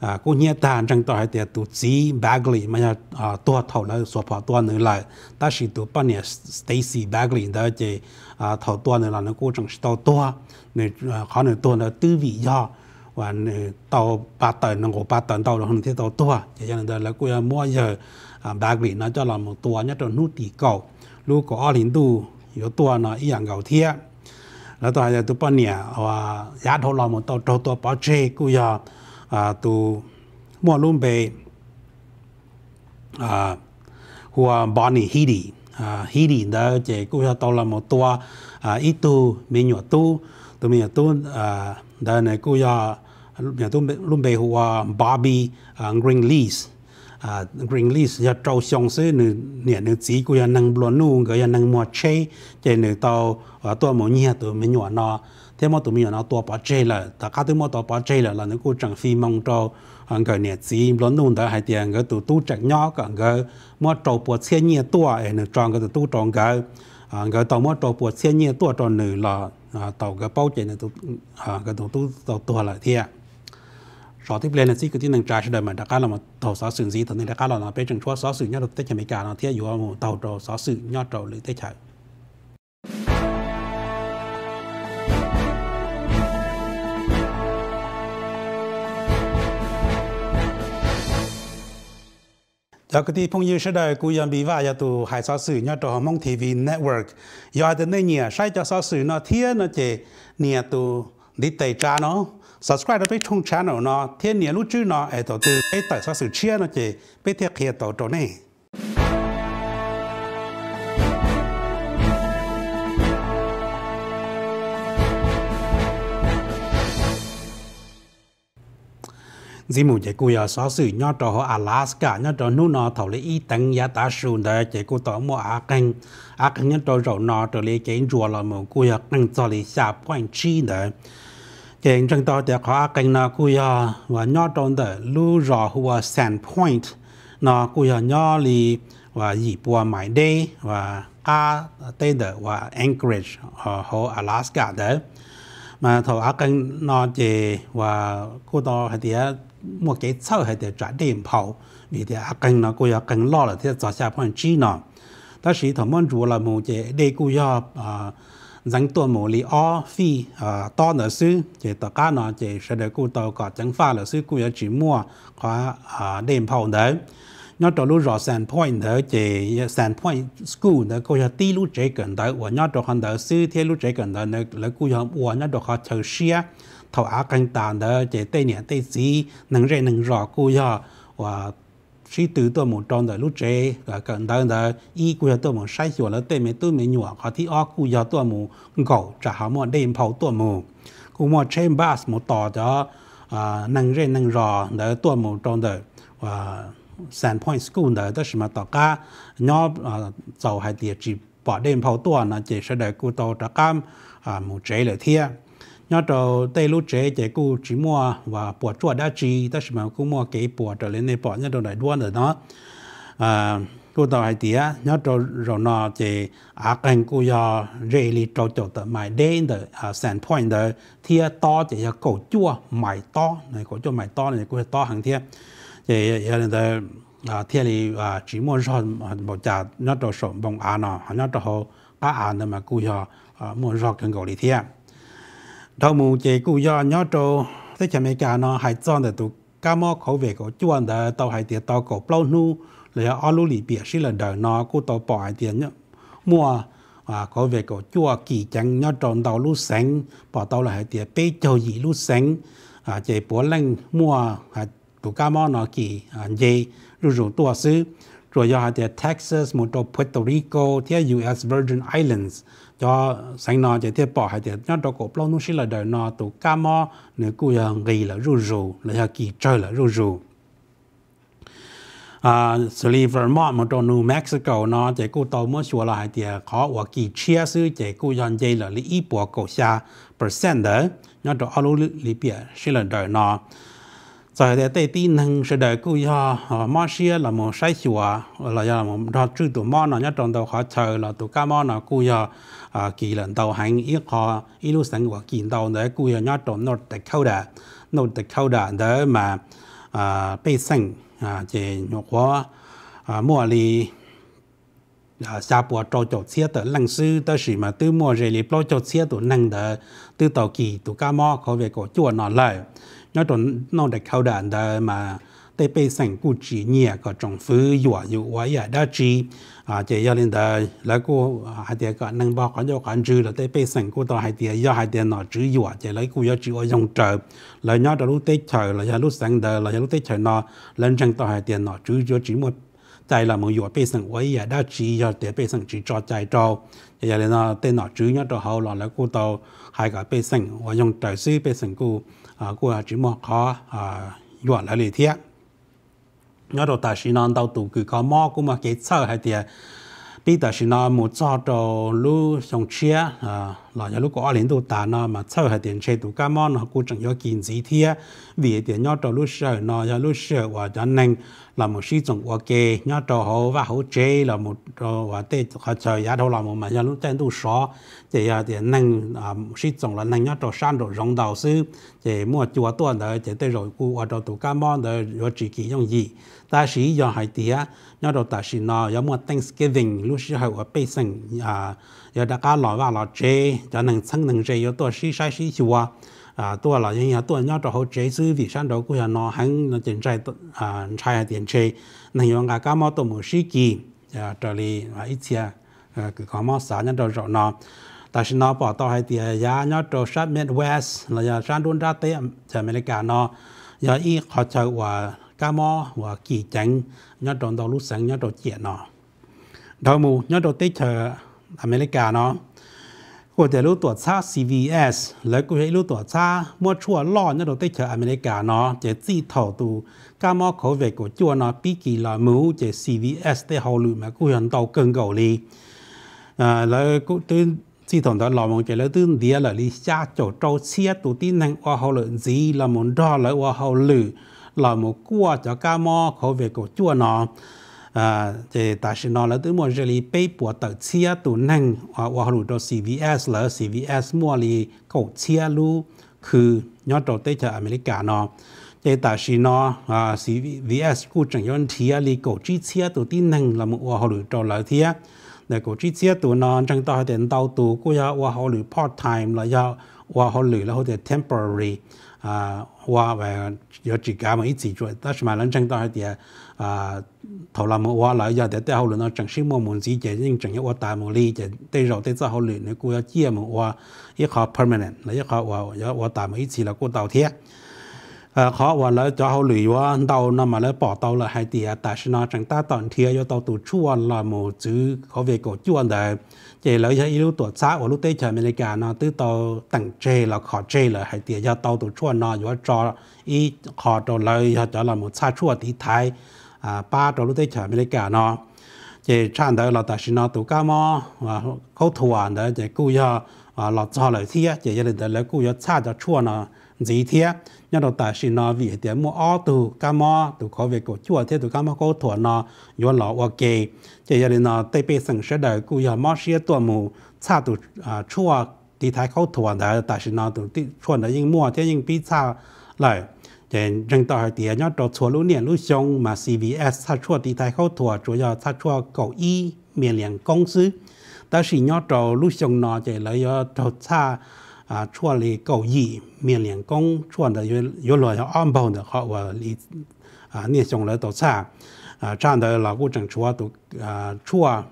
à cô nhẹ tàn chẳng tỏi thì tụ chỉ Bagley mà nhà à tua thầu nó số phá tua nữa lại ta chỉ tụ bao nhiêu Stacy Bagley đó chỉ à thầu tua nữa là nó cô chẳng tàu tua nên khó nữa tua nữa tư vị do và tàu ba tấn nó có ba tấn tàu nó không thể tàu tua cho nên đó là cô à, mua giờ à Bagley nó cho là một tua nhất là nút tỷ cầu lúc có ở lính tu yếu tua nó ý dạng gạo thiệt แล้วตอนจะตุปเนี่ยว่าญาติเราหมดตัวตัวปอเจกูยา à tu mua luôn bề à hua bani hidi à hidi đó chỉ cũng là tao là một tua à ít tu mình nhỏ tu tụi mi nhỏ tu à đó này cũng là nhỏ tu luôn bề hua bobby à, green lease à green lease ya trâu xong sẽ nửa nửa nửa chỉ cũng là năng luôn luôn cái là năng mua chơi chơi nửa tao à tua một nhia tụi mình nhỏ nó thế mà tụi mình nó tua bỏ chế là ta cá tụi mà tua bỏ chế là là nó cũng chẳng phi mong cho anh cái nè chỉ lớn luôn đó hay tiền cái tụi tu chẳng nhỏ cả cái mà trâu bỏ xe nhẹ tua ấy nó tròn cái tụi tu tròn cái cái tàu mà trâu bỏ xe nhẹ tua cho nữa là tàu cái bao chế này tụi cái tụi tu tàu tua lại thiệt rồi tiếp lên là cái tiếng năng trai sẽ đời mà đã cá là mà tàu xóa sườn gì thì đã cá là nó bên trường chúa xóa sườn nhau được tất cả mấy cái nó thiệt dù mà tàu trâu xóa sườn nhau trâu lưỡi tới chả จากที่พงยืชดกูยังบีว่าอย่าตัวหายสาสื่อยอดตัวมองทีวีเน็ตเวิร์กยอดในเนี่ยใช้จะสาสื่อนอเทียนนอเจเนี่ยตัวดิเตจาเนาะ subscribe ไปช่องช h a n n เนาะเทียนเนี่ยรู้จื้อเนาะไอตัวตัวไอต่สสื่อเชียนาะเจไปเทียบเคียต่อตัวเนี่ย dì mù chế cú giờ xó xử nhó trò hồ Alaska nhó trò nụ nọ thảo lý y tăng giá tá sùn đời chế cú tỏ mô á canh á canh nhó trò rổ nọ trò lý chế rùa lò mù cú giờ canh cho lý xa quanh chi đời chế chân tỏ chế khó á canh nọ cú giờ và nhó tròn đời lưu rò hồ sand point nọ cú giờ nhó lý và dì bùa mãi đê và á tê đời và Anchorage hồ Alaska đời mà thầu á canh nọ chế và cú tỏ hạt tía một cái sau hay để trả điểm bảo vì thế à cần nó cũng 要更老了，这做下盘知呢。但是他们做了某些内股要啊，人多某里二费啊多了些，这大家呢这是得股到个增发了些股要注目，看啊点跑呢。nhớ đó lúc rõ sản point đó chỉ sản point school đó cô cho tí lúc trẻ cần đó và nhớ đó học đó sư theo lúc trẻ cần đó là cô cho và nhớ đó họ chờ xia thầu á tàn đó chế tây niệm tây sĩ nâng rê nâng rõ cú ya và sĩ tử tôi một trong đời lúc chế là cần đời đời y cú ya tôi một sai sửa là tây mấy tôi mấy nhỏ có thi ó cú ya tôi một gầu trả hả mọi đêm phẩu tôi một cú một trên bass một tỏ đó nâng rê nâng rõ đời tôi một trong đời và Sandpoint School 的，但是嘛，大家要呃做下啲只把啲好多呢，就是嚟古到大家啊冇仔嚟聽。nhớ trò tây lú chế chế cú chỉ mua và bỏ chuột đã chi ta chỉ mà cú mua cái bỏ trở lên này bỏ nhớ trò đại đoan rồi đó, à cú tàu hải tía nhớ trò rồi nó chế à cần cú giờ rê li trò chỗ tờ mày đến tờ à sản point tờ thia to chế giờ cổ chua mày to này cổ chua mày to này cú to hàng thia chế giờ tờ à thia li à chỉ mua rồi bỏ trả nhớ trò sổ bông à nó nhớ trò hồ cá à nữa mà cú giờ à, mua rồi cần cổ li thia đầu mù chỉ cú do nhớ trâu thế chả mấy cả nó hay chọn để tụ cá mò khẩu về của chuẩn để tàu hay tiền tàu cổ plau nu lấy ở lũ lì bìa xí là đời nó cú tàu bỏ hay tiền nhá mua à khẩu về của chua kỳ chẳng nhớ trâu tàu lũ sáng bỏ tàu là hay tiền bê châu gì lũ sáng à chỉ bỏ lên mua à tụ cá mò nó kỳ à gì rồi rồi tua xứ rồi do hay tiền Texas một chỗ Puerto Rico theo US Virgin Islands cho sáng nọ chỉ thiết bỏ hay thì nhớ đó cổ lâu nung xí là đời nọ tụ ca mò nếu cụ giờ gì là rù rù là giờ kỳ trời là rù rù à xử lý Vermont mà trong New Mexico nó chỉ cụ tàu mới xua lại thì khó và kỳ chia sư chỉ cụ dọn dây là lý ít bỏ cổ xa percent đó nhớ đó alo lý bia xí là đời nọ Ờ, là ờ, là là mà một một nó nó đầu đầu à à à sinh để 在在对地能是的故呀，啊，马些那么晒雪啊，那呀么他最多马那一种都好吃了，都干嘛那故呀，啊，技能都很一个一路生活见到那故呀，那种 North à mua lì à xa bùa trâu chậu xe tờ lăng sư tờ sĩ mà tư mua rì lì trâu chậu xe tụ năng tờ tư tàu kỳ tụ ca mò có về cổ chùa nó lại 那种弄得靠的的嘛，对百姓不职业个政府有有我也得知啊，这要领导那个还得个能把管教管住了，对百姓个都还得要还得拿主意话，这来个要主要用着，来伢的路对头，来伢路省的，来伢路对头呢，人生都还得拿主要主么。ใจละมึงอยู่เป็นสังไว้อย่าได้จีอย่าเตะเป็นสังจีจอใจเราอย่าเลยนะเต้นหนอจื้อเนี่ยตัวเขาหล่อแล้วกูโตหายกับเป็นสังว่ายงใจซื้อเป็นสังกู của chỉ một khó dọn lại lý thiết nhớ đồ tài sĩ non đầu tụ cứ có mò cũng mà cái sợ hay thì bị tài sĩ non một cho đồ lu sông chia là nhớ lúc có liên tụ tà nó mà sợ hay tiền chế tụ cá mò nó cũng chẳng có kiến gì thiết vì tiền nhớ đồ lu sợ nó nhớ lu sợ và cho nên là một sĩ dụng của kê nhá trò hồ và hồ chế là một trò và tê họ trời giá đâu là một mà nhà lúc tên tu só thì à thì nâng à sĩ dụng là nâng nhá trò san đồ rộng đầu sư thì mua chùa tuần đời thì tê rồi cu ở trò tụ ca bon đời rồi chỉ kỳ trong gì ta sĩ do hải tía nhá đồ ta sĩ nó có mua thanksgiving lúc sĩ hậu ở bê sinh à giờ đã ca lò và lò chế cho năng sang năng chế yếu tôi sĩ sai sĩ chùa à tua là những nhà tua nhau cho họ chế sư vì sản đầu của nó hắn tiền trai à trai tiền chế nên những cái cá mò tôm một sĩ kỳ trở đi và ít chia cái cá mò sáng nhau cho nó ta xin nó bỏ tao hay tiền giá nhau cho sát Midwest là nhà sản đun ra tây ở Mỹ nó giờ ít họ chơi và cá mò và kỳ trắng nhau trong đầu lúc sáng nhau cho chuyện nó đầu mù nhau cho tây chờ Mỹ nó 或者รู้ตรวจซ่า CVS แล้วกูให้รู้ตรวจซ่ามั่วชั่วล่อนั่นเราได้เจออเมริกาเนาะจะจี้เท่าตูก้ามอเขาเวกูจัวเนาะปีกี่ลอยมูจะ CVS ได้เขาลุยมากูเห็นเตาเกินเกาหลีอ่าแล้วกูตื่นจีถงตอนเรามองจะแล้วตื่นเดียเลยลิชาโจโจเชียตูที่นั่งว่าเขาเลยจีเรามองดอเลยว่าเขาลือเรามองกลัวจะก้ามอเขาเวกูจัวเนาะ à thì ta sẽ nói là từ ờ, mua giờ li bay bộ tàu chia tụ năng à và họ đó CVS là CVS mua li cầu chia lu cứ nhớ đầu tới cho America nó thì ta sẽ nói à CVS cũng chẳng yon chia li cầu chi chia tụ tin năng là một và họ đó là thia để cầu chi chia tụ nó chẳng tao tiền tàu tụ cũng ya và họ part time là ya và họ là họ temporary à và về giờ chỉ cả một ít gì rồi ta sẽ mà lần chẳng tao tiền à thầu làm một hoa lại giờ để tới hậu lửa nó chẳng sinh một muốn gì chỉ nhưng chẳng những hoa tài một ly chỉ tới rồi tới sau hậu nó cũng chia một hoa ít khó permanent là ít khó hoa giờ hoa tài một ít là cô tàu thiệt à khó hoa lại cho hậu lửa hoa tàu nó mà lại là hai tỷ tại sao nó chẳng ta tận thiệt do tàu tụ chua là một chữ khó về cổ chua để chỉ lấy cái yếu tố xã của lúc tới chờ America nó tới tàu tặng chê là khó chê là hai tỷ do tàu tụ chua nó do cho ít khó tàu lại cho là một xa chua thì thái à ba trò lúc tới chả mới cả nó chỉ chăn đó là tại nó tụ cá mò và khâu thua đó chỉ cú cho à là cho lời thiệt chỉ gia đình đó là cú cho cha cho chua nó gì thiệt nhưng đó tại nó vì tiền mua ô tụ cá mò tụ có về cổ chua thiệt tụ cá mò khâu thua nó do là ok chỉ gia đình nó tây bắc sừng sẽ đời cú cho mò xia tua mù cha tụ à chua thì thái khâu thua đó tại nó tụ chua nó nhưng mua thế nhưng bị cha lại 在热带地区，热带错物呢，如像嘛，C v S 它主要替代烤土啊，主要它主要烤烟、棉粮公司，但是热带作物呢，在了要到查，啊，处理烤烟、棉粮公，处理了有了要安保的客户哩啊，你像了到差啊，差的牢固种作物都啊，出物啊，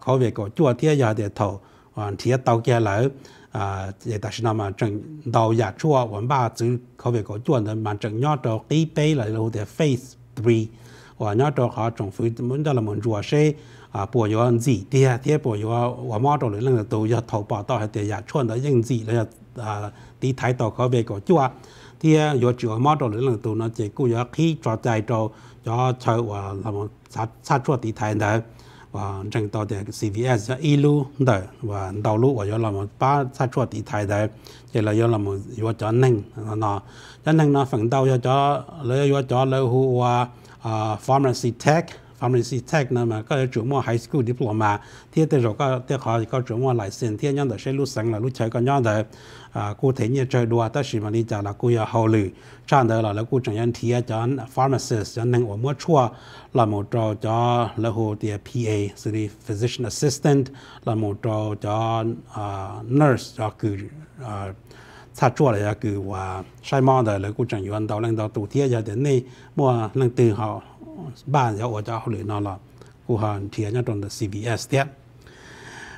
烤烟个种田家的土啊，地都起来。啊，也但是那么整到亚洲啊，文化就可谓个转的嘛，整亚洲地北来路的 face three，我亚洲哈政府们到了民主啊些啊，不要自己啊，也不要我妈到了那个都要投报到还得亚洲的认知了啊，地台到可谓个转。thì yo chỉ mà đó lên tụ nó chỉ cũng yo khi cho chạy cho cho chơi và làm sao sao cho thay nữa và trên tàu thì CVS là ilu đó và đầu lúc và do là một ba sa chuột thì thay đấy thì là do là một do cho nâng nó cho nâng nó phần đầu do cho lấy do cho lấy hu và pharmacy tech pharmacy tech nó mà có chủ mua high school diploma thì từ rồi có thì họ có chủ mua license thì nhân đó sẽ lúc sáng là lúc chơi có nhân đó à cô thấy như trời đùa ta chỉ mà đi chợ là cụ giờ hậu lử chăn đó là là cụ chẳng nhận thì cho pharmacist cho nên ở mua chua là một trò cho là hồ thì PA xử lý physician assistant là một trò cho nurse cho cử ta chua là cử và sai mò đó là cô chẳng nhận đâu lên đó tụ thiết giờ đến nay mua lần từ họ ban giờ ở cho hậu lử nó là cụ hàn thiết nhất trong CBS tiếp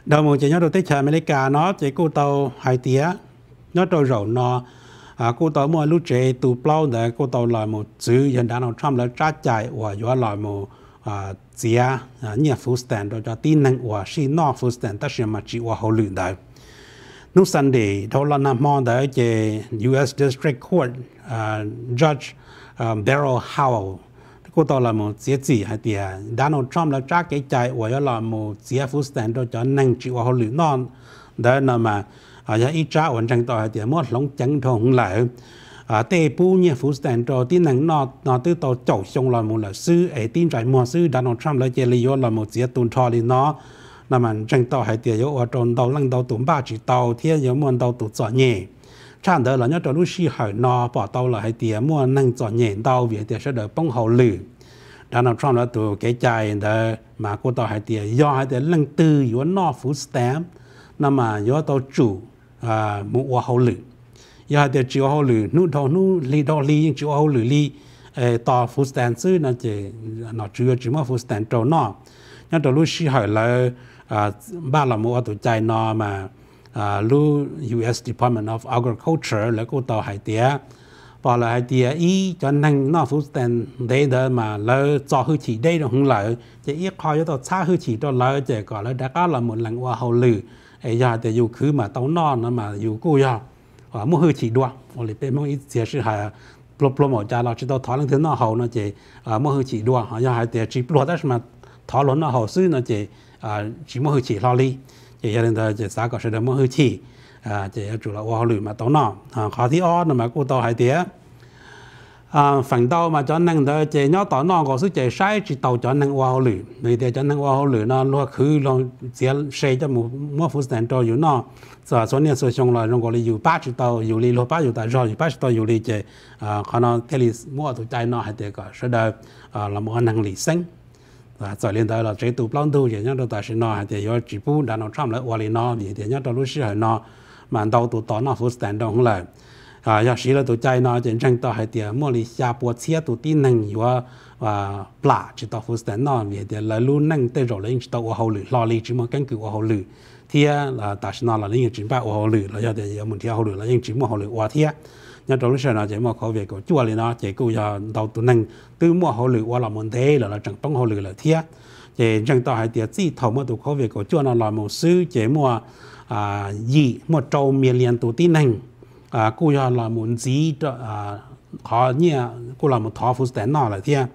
đầu một chỉ nhớ đầu tới chờ Mỹ cả nó chỉ cụ tàu hai tiếng nó trôi rầu nó à cô tao mua lúc trẻ tụ bao để cô tao lại một chữ hiện đang nó trăm là trả chạy và gió lại một à chia à nhà phụ stand đó cho tin năng và si nó phụ stand tất nhiên mà chỉ và hậu lự đấy lúc Sunday đó là nam mong đấy cái U.S. District Court à Judge Beryl à, Howell cô tao là một chia chỉ hay thì à, Donald Trump là trả cái chạy và gió lại một chia phụ stand đó cho năng chỉ và hậu lự non đó là mà à giờ ít trao vẫn chẳng tỏi thì mất lòng chẳng thông lại à tê bu phú sản cho tin năng nó nó tự tổ chậu xong là một là sư ấy tin trái mua sư Donald Trump lấy chế lý do một chế tuần thọ đi nó là mình chẳng hay tiền yếu ở trong đầu lăng đầu tụng ba chỉ tàu thiên yếu muốn đầu tụng giỏi nhẹ chẳng đỡ là nhớ cho lúc si hỏi nó bỏ tàu là hay tiền muốn năng giỏi nhẹ tàu về tiền sẽ được bông hậu lử Donald Trump đã tụ cái chạy đó mà cô tàu hay tiền do hay tiền lăng tư yếu nó phú sản nằm yếu tàu chủ à mu wa hậu lử ya de chiu hậu lử nu đó nu li đó li chiu hậu lử li ờ ta phu stand sư nó chỉ nó chưa chỉ mà phu stand trâu nó nó đó lúc xí hỏi là à ba là mu tụ chạy nó mà à lu US Department of Agriculture là cô tàu hải tía bỏ là hải tía ý cho năng nó phu stand đây đó mà lỡ cho hư chỉ đây rồi không lỡ chỉ ít khó cho tàu xa hư chỉ đó lỡ chỉ gọi là đã có là một lần qua hậu lử 哎呀，这有去嘛，到那那嘛，有客呀，啊，莫好吃多。我这边么，介绍些海，不不么 m o 老知到讨论那那好呢，这啊，莫好吃多。还有这不罗德什么，讨论那好，所以呢，这啊，去莫好吃那里？这有来在在三个说的莫好吃，啊，这要的住到乌海嘛，到那啊，好的方那么过到海底。À, phần đầu mà cho nên đó chế nhỏ tỏ nó có sự chế sai chỉ tàu cho nên hoa lử vì thì cho nên hoa lử nó luôn khứ luôn chế sai cho một một phút sản cho dù nó giờ số 年 số chung là nó có lý dù ba chỉ tàu dù lý lo ba dù tại rồi ba chỉ tàu dù lý chế à khả năng thế lý mua tụ chạy nó hay thế cả sẽ à là một năng lý sinh và rồi lên đó là chế tụ plon tu chế nhỏ đó tại sẽ nó hay thế do chỉ bu đã nó trong lại hoa lý nó vì thế nhỏ đó lúc xưa nó mà đầu tụ tỏ nó phút sản đó không lại 啊，要谁了都在那真正到还点茉莉下波切都的能有啊，不啦，知道福斯坦那里的来路能得着人知道我好路，哪里只么根据我好路，天啦，但是那了人只把我好路，了要得要问题好路，了人只么好路，我天。nhà trong sân là chỉ mà khó việc của chùa liền nó chỉ cụ giờ đầu tu năng từ mua hậu lựu qua là môn thế là là chẳng tông hậu lựu là thiết chỉ chẳng tao hay tiệt gì thầu mà tu khó việc của chùa nó là một sư chỉ mua à gì một trâu miền liền tu tin năng à cô là muốn gì à họ nhia cô là một thọ phụ tên nó là thế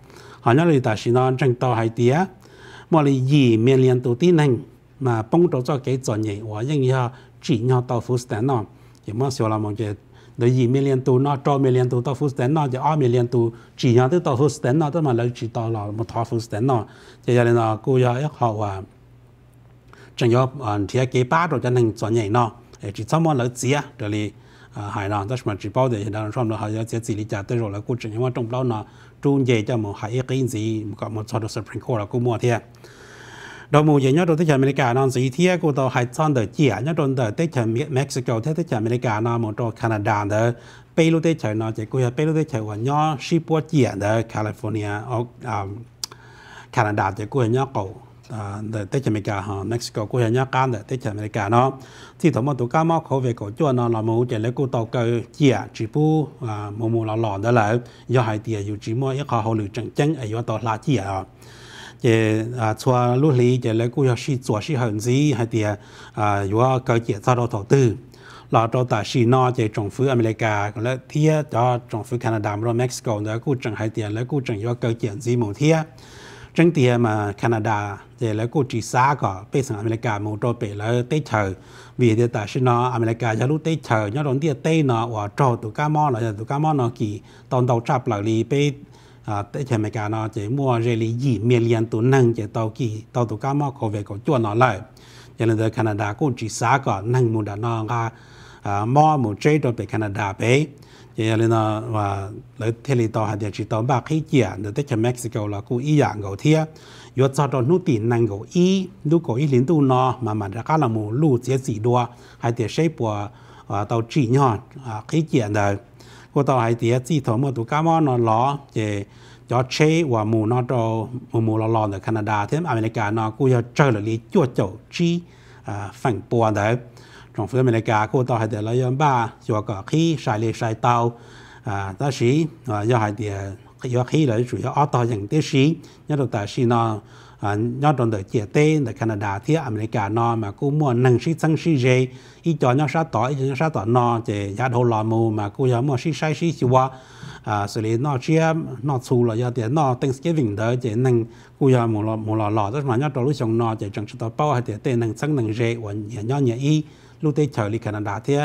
họ nhớ là ta xin nó tranh hay tía mà là gì miền liền tổ tin hành mà bông tổ cho cái chọn nhỉ và những ya chỉ nhau tàu phụ tên nó thì mà xưa là một cái đời miền liền tổ nó cho miền liền tổ tàu phụ tên nó thì ở miền liền tổ chỉ nhau tới tàu phụ tên nó tới mà lấy chỉ tàu là một thọ phụ tên nó thì giờ là cô họ à chẳng có thì cái ba rồi cho nên chọn nhỉ nó chỉ xong mà lấy gì à rồi 海浪，但是嘛，只包的现在说嘛，还要在自己家对着来过程，因为中不了呢，中间叫么还一个人子，搞么操到 Supreme Court 了，过么天。đầu mùa giờ nhớ đồ tới chợ America nó gì thế cô tàu hai trăm tờ chia nhớ đồ tờ tới chợ Mexico thế tới chợ America nó một tàu Canada tờ bây lúc tới chợ nó chỉ cô bây lúc tới chợ hoàn nhớ ship qua chia tờ California ở Canada chỉ cô nhớ cầu À, để tết chả mấy cả ha Mexico cũng hiện nhà can để tết chả mấy cả nó thì thằng mà tụi cá móc khẩu về cổ chua nó là mua chỉ lấy cô tàu cơ chia chỉ bu à mua mua lò lò đó là do hai tiền dù chỉ mua ít họ hồ lử chẳng chẳng ấy do tàu lá chia à chỉ à cho lúc lý chỉ lấy cụ do sĩ chùa sĩ hận gì hai tiền à do cơ chia sao đó đầu tư là cho tại xì nó chỉ trong phía America còn lại thia cho trong phía Canada rồi Mexico nữa cụ chẳng hai tiền lấy cụ chẳng do cơ chuyện gì một thia chẳng thì mà Canada thì là cô chỉ xa cả bây giờ America một trò bị là tết chờ vì thì tại sao nó America giờ lúc tết chờ nhớ đón tiệt tết nó và trò tụ cá mò là tụ cá mò nó kỳ tòn đầu chập là lì bây à tết chờ America nó chỉ mua rẻ lì gì miền liền tụ năng chỉ tàu kỳ tàu tụ cá mò có về có chuẩn nó lại cho nên từ Canada cô chỉ xa cả năng một đàn nó ra mò một chơi trò bị Canada bé 也哩呢话来铁里到还得知道把黑姐，那在去 Mexico 了，故一样个天，要找到努点能够一，如果一零度呢，慢慢的干了么路接几多，还得谁不啊到几呢啊黑姐的，我到还得几头么都干么呢咯，也要车话么那到么么了了的加拿大，天阿美利加呢，故要找了哩脚脚几啊反驳的。政府美利加嗰度係啲嚟樣吧，就個起曬嚟曬到啊，但是啊又係啲要起嚟主要二到型啲事，一度但是呢啊，一度就借啲嚟加拿大啲美利加呢嘛，佢冇能是真是嘅，依咗一沙袋，一沙袋呢就一套內幕嘛，佢有冇是曬是就話。à ờ, à, ờ, ờ, à, xử lý nó chia nó thu là do tiền nó Thanksgiving đó chỉ nâng cú giờ một lọ một lọ lọ đó mà nhớ đầu lúc chồng nó chỉ chẳng chịu tao bao hay tiền tiền nâng sang nâng rẻ và nhớ nhớ y lúc tây chờ li Canada thì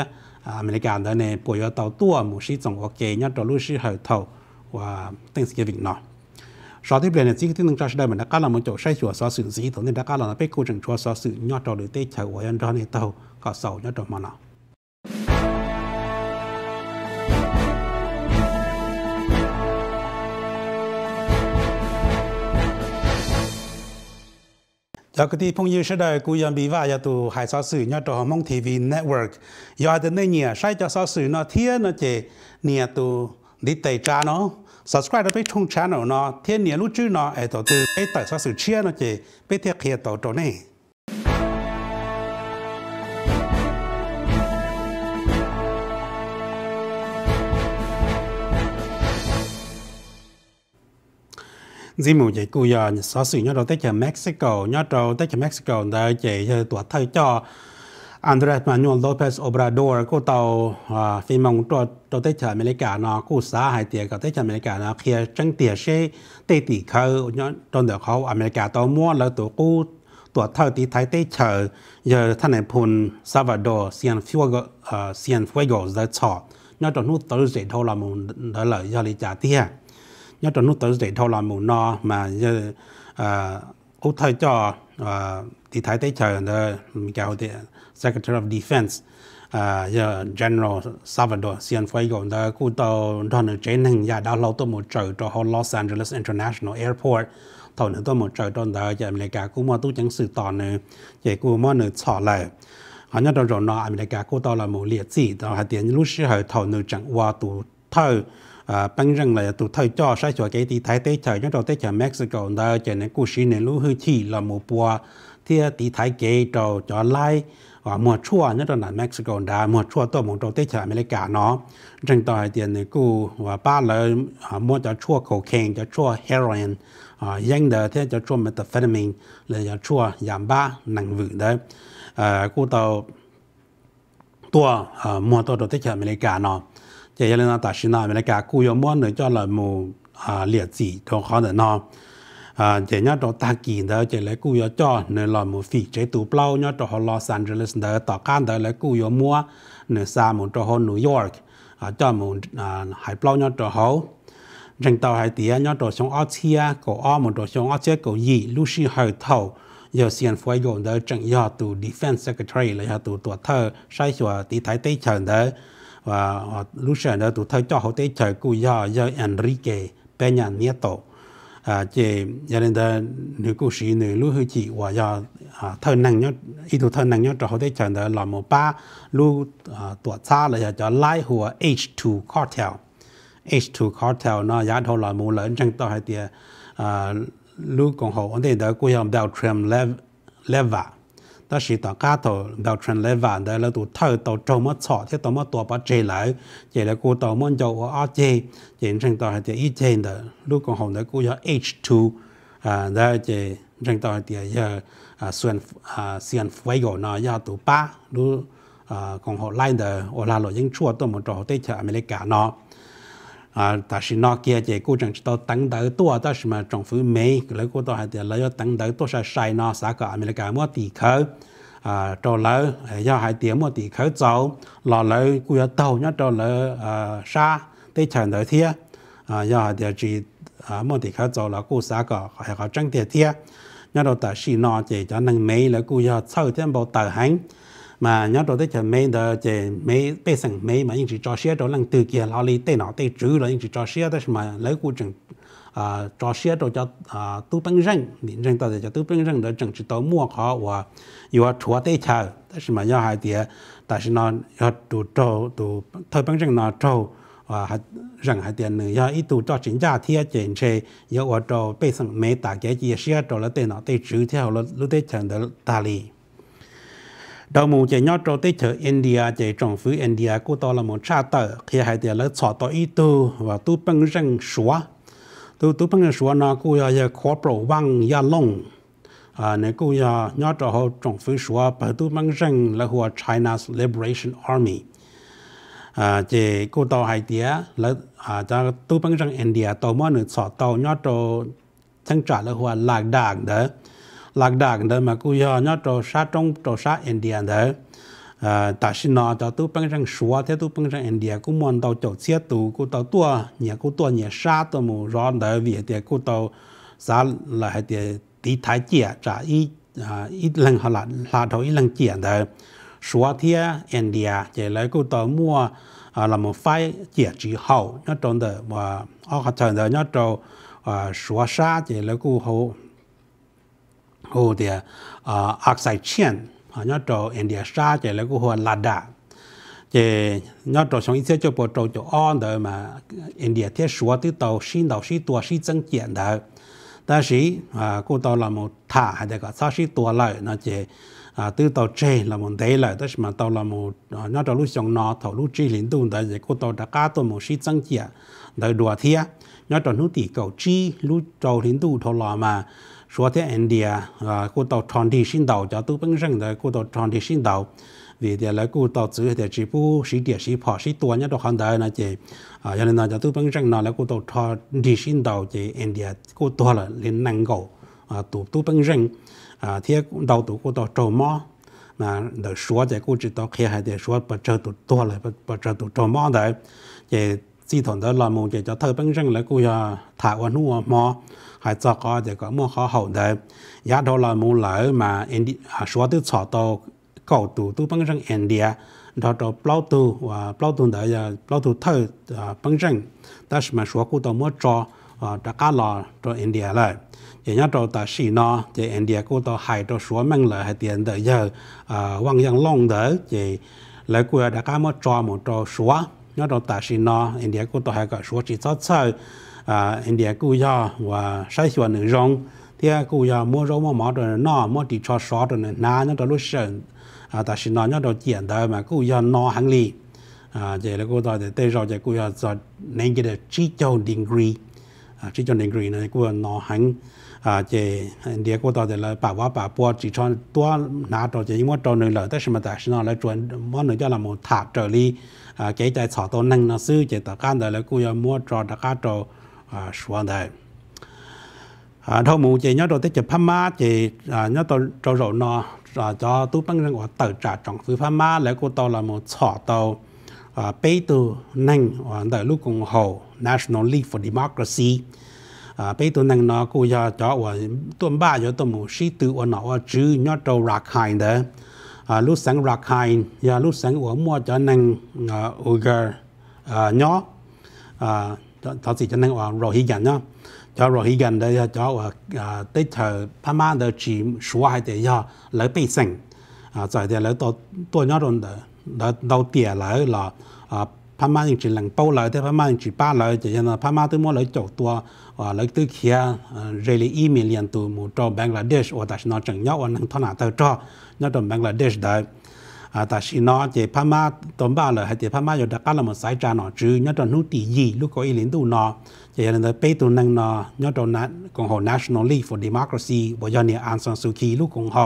American đó này bồi vào tàu tua một sĩ tổng quốc kế nhất trong lúc sĩ hậu thầu và Thanksgiving nọ sau tiếp liền chỉ cái tiếng cho đây mình đã cá là một chỗ sai chùa xóa sự gì thôi nên đã cá là nó bị cô trường chùa xóa sự nhỏ trong lúc tây chờ và nhân đó này tàu có sầu nhất trong mà nào จากที่พงยืสดกูยังบีว่าอย่าตัวหายสาสื่อยอดตอวมองทีวีเน็ตเวิร์กอยาดจนเนี่ยใช้จะสาสื่อนอเทียนอเจเนี่ยตัวดิเตจานอ subscribe ไปช่องชา a n n e l นอเทียนเนี่ยรู้ชื่อนอไอตัวตัวไอต่สาสื่อเชียนอเจไปเทียบเคียต่อตัวนี่ riêng một chạy cụ giờ xóa xử nhau đầu tới chợ Mexico nhau đầu tới chợ Mexico đã chạy tuổi thay cho Andres Manuel López Obrador cô tàu ờ, phi tổ tổ cho tới Mỹ cả nó cô xã hai tiền cả tới chợ America nó kia trăng tiền sẽ tê tỷ khâu nhau trong được khâu Mỹ cả tàu mua ờ, là tổ cô ตัวเท่าที่ไทยได้เชยเยอท่านในพูนซาวาโดเซียนฟิวโกเซียนฟิวโกได้ชอบนอกจากนู้นตัวเสียเท่าเรามุนได้เลยยอดลิจ่าเตี้ย nhất trong lúc tới để thâu làm mù no mà giờ à ô thay cho à ờ, thì thái tế chờ là kiểu thì secretary of defense à giờ general Salvador Cienfuegos là cụ tàu đoàn ở trên hình nhà đã lâu tôi một trời cho họ Los Angeles International Airport thầu nữa tôi một trời trong đó giờ mình cả cũng mà tu chẳng sự tỏ nữa vậy cũng mà nữa xỏ lại họ nhớ trong rồi nó mình cả cụ tàu là một liệt sĩ đó hạt tiền lúc xưa họ thầu nữa chẳng qua tụ thầu à bằng rằng là tụ thời cho sai cho cái thì thái tế trời nhất đầu tế trời Mexico đó cho nên cũng xin nên lũ hư chi là một bùa thì tí thái kế cho cho lại và mua chua nhất là Mexico đã mùa chua tôi muốn đầu tế trời cả nó rằng tôi tiền này cũng và ba là mua cho chua cầu khen cho chua heroin à dân đời thế cho chua methamphetamine là cho chua giảm ba nặng vự đấy à cô tàu tua à, mua tàu đầu tế trời cả nó 这些人呢，但是呢，为了给雇员们呢，叫了么啊，劣质都可能呢，啊，这些都大件的，这来雇员叫呢，了么费这都不老，呢，都和 Los Angeles 的，大干的来雇员们，呢，啥么都和 New York 啊，叫么啊，还不老呢，都好。rừng tàu hải tía nhớ đồ sống áo chia cổ o một đồ sống áo chia cổ gì lúc xí hơi giờ xiên phơi gồm đó chẳng do tù defense secretary là do tù thơ sai sửa tí thái tây chờ đó và lúc sau đó tôi thấy cho họ thấy trời cú do do Enrique Peña Nieto à chị gia đình ta nữ cô sĩ nữ lúc hơi chị và do à thơ năng nhớ ít tuổi thơ năng nhớ cho họ thấy trời đó là một ba lúc à tụi xa là cho lái hùa H2 cartel H2 cartel nó giá thôi là một lớn trong tao hay tiền à lúc còn họ ở đây đó cũng làm đào trem lev leva ta chỉ tao cá tàu đầu trần lê vạn đấy là tụ thâu tàu trâu mất sọ thế tàu mất tua bắt chê lại chỉ là cô tàu muốn dầu ở chê chỉ rằng tàu thì ít chê đó lúc còn hồng đấy cô giờ H2 à đó chỉ rằng tàu thì giờ à xuyên à xuyên phái gọi nó giờ tụ ba lúc à còn họ lại đó ở là lo những chua tao muốn trò tới chợ Mỹ nó 啊，但是那个这古人知道等到多到什么政府没，那个都还得了要等到多少晒那啥个阿米勒个么地口啊，到了要还得么地口走，老了古要到要到了呃沙得抢到天啊，要还得去啊么地口走了古啥个还好挣点天，要到但是那这家能没了古要凑点不得行。mà nhớ đó tới chờ mấy đó chờ mấy bê sinh mấy mà những chỉ cho xe đó lần từ kia lo lý tê nó tê chữ là những chỉ cho xe đó mà lấy của chừng à cho xe đó cho à tu bằng răng điện răng tao để cho tu bằng răng đó chừng chỉ tao mua khó và vừa chúa tê chờ đó mà nhớ hai tía tại sao nó nhớ tụ trâu tụ thôi bằng răng nó trâu và rằng hai tiền nữa do ít tu cho chính gia thì trên xe do ở trâu bê sinh mấy tạ cái gì xe đó là tê nó tê chữ theo là lúc tê chẳng được ta lý đầu mùa chỉ nhau trâu tới chợ India chỉ trong phía India cô to là một cha tờ khi hai tiền lấy sọ tỏi ít tu và tu bưng răng xóa tu tu bưng xóa nó cô ya ya khó bổ vang ya Long, à nè cô ya nhau trâu họ trong phía xóa bởi tu bưng răng là của China's Liberation Army à chỉ cô to hai tiền lấy à cha tu bưng răng India tàu mò nữa sọ tàu nhau trâu thăng trả là của lạc đảng đó lạc đạc đó mà cứ cho nhớ trò sát trong trò sát India đó à, ta xin nó cho tôi bằng rằng xóa thế tôi bằng rằng India cũng muốn tàu chỗ xe tù cũng tàu tua nhà cũng tua nhà sát tôi mù rõ đó vì thế cũng tàu giá là hay thế tí thái chia trả ít à, ít lần hoặc là là thôi ít lần chia đó xóa thế India chỉ lấy cũng tàu mua à, là một phái chia chỉ hậu nhớ trong đó và ở cái thời đó nhớ trong xóa sát chỉ lấy cũng hậu hồ thì à ờ, ác sai chen họ nhớ trò India sa chỉ là cái hồ lada chỉ nhớ trò trong ít cho bộ trò cho on đời mà India thiết số từ tàu xin tàu xin tua à, cô tàu là một thả hay là có sao xin tua lại nó chỉ à từ tàu chê là một thế lại tức mà tàu là một à, nhớ trò lúc trong nó thầu lúc chi liên tục đấy cô tàu đã cá tôi một xin 增减 đời đùa thiết nhớ trò lúc tỷ cầu chi lúc trò liên tục thầu là mà 说的 India 啊，过到传递信道，叫都本身的过到传递信道，vì à, thế là cô tàu chữ thì chỉ bu sĩ địa sĩ phò sĩ tua nhất đó hàng đời là chỉ à cho là cho tôi vẫn rằng là cô tàu thọ đi xin tàu chỉ India cô tàu là lên năng cầu à tụ tôi vẫn rằng à thế đầu tụ cô tàu trầu mò là để số thì cô chỉ tàu khi hay để số bắt chờ tụ tua là bắt chờ tụ trầu mò đấy thì 系统的栏目，也就特本身来讲呀，台湾话嘛，还做个这个么好好的，也到栏目来嘛，印度啊，说的查到高度都本身印度。đó đó là à, là để cho cho mà cái khó hậu anh anh à cầu bao tu và bao tu đấy là bao tu thơ à, bằng rừng ta sẽ mà số cô tàu mua cho à đã cá lò cho anh India lại vậy nhá cho ta xì nó thì India cô tàu hai cho số mình lại hai tiền đấy giờ vang à, yang long đấy thì lấy cụ đã cá mua cho một cho số nó đâu ta xin nó địa cũng tôi hay gọi số chỉ cho sao à địa cũng ya và sai sửa nội dung. thì cũng ya mua rau mua mỏ rồi nó mua thịt cho sót rồi nà nó đâu lúc sớm à ta sinh nó nó đâu chuyển đời mà cũng ya nó hàng li à vậy là cũng tôi để tây rồi vậy cũng ya cho nên cái là chỉ cho degree à chỉ cho degree này cũng nó hàng à chị địa cô của để là bảo vợ bảo bố chỉ cho tôi nã cho chị nhưng mà cho nơi lợi tới mà tại sao lại chuẩn món nữa cho là một tháp trợ lý à cái tại thọ tổ nâng nó sư chỉ tất cả đời là cô giờ mua trò tất cả trò xuống đây à thâu mù chỉ nhớ đồ tết chụp phăm ma chỉ nhớ đồ trò rổ nó cho tú băng rằng của tự trả trọng sư phăm ma là cô tổ là một thọ tổ à bê tu năng ở đời lúc cùng hồ National League for Democracy à bây tôi năng nó cô giờ cho tôi ba cho tôi một sĩ tử ở nó ở chữ nhớ trâu rạc hai đấy. À, lúc sáng ra hai và lúc sáng ở mua cho năng à, Uyghur à, nhỏ cho chỉ cho năng ở Rohingya nhá cho Rohingya đây cho ở tết thờ Pama đó chỉ số hai để cho lấy bê sinh à tại đây lấy tổ tổ nhỏ rồi đó đầu tiên lấy là พม่ายังจีหลังเป้าเลยแต่พม่ายังจีป้าเลยจะยังพม่าตัวมั่วเลยจกตัวว่าเลยตัวเขียเรลีอีมิเลียนตัวมูจอบังกลาเดชว่าแต่ชนอจังยอวันนั้นทนาเตอจอยอดบังกลาเดชได้แต่ชนอเจพม่าตัวบ้าเลยให้เจพม่าอยู่ดักกันละมันสายจานอจือยอดนู้ตียีลูกก็อีหลินตัวนอจะยังเลยไปตัวนั่งนอยอดนั้นกองหอ National League for Democracy บ่ยอเนี่ยอันซอนสุขีลูกกองหอ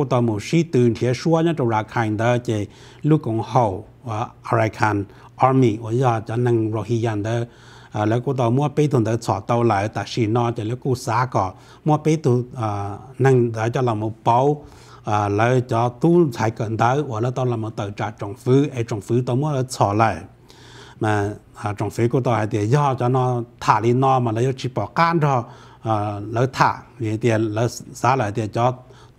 cô tàu một sĩ từ thế xua nhá trong là khai đó chỉ lúc cũng hậu và American Army ở giờ cho năng Rohingya đó à แล้วกูต่อมั่วไปตุนเดอสอดเตาหลายแต่ชีนอจะแล้วกูสาก่อมั่วไปตุอ่านั่งเดอจะเรามาเป้าอ่าแล้วจะตู้ใช้กันได้ว่าแล้วตอนเรามาเติจากจงฟื้นไอ้จงฟื้นต่อมั่วแล้วสอดหลายมาอ่าจงฟื้นกูต่อไอเดียย่อจะนอถ่าลีนอมาแล้วชิปอก้านรออ่าแล้วถ่าเนี่ยเดียแล้วสาหลายเดียจะ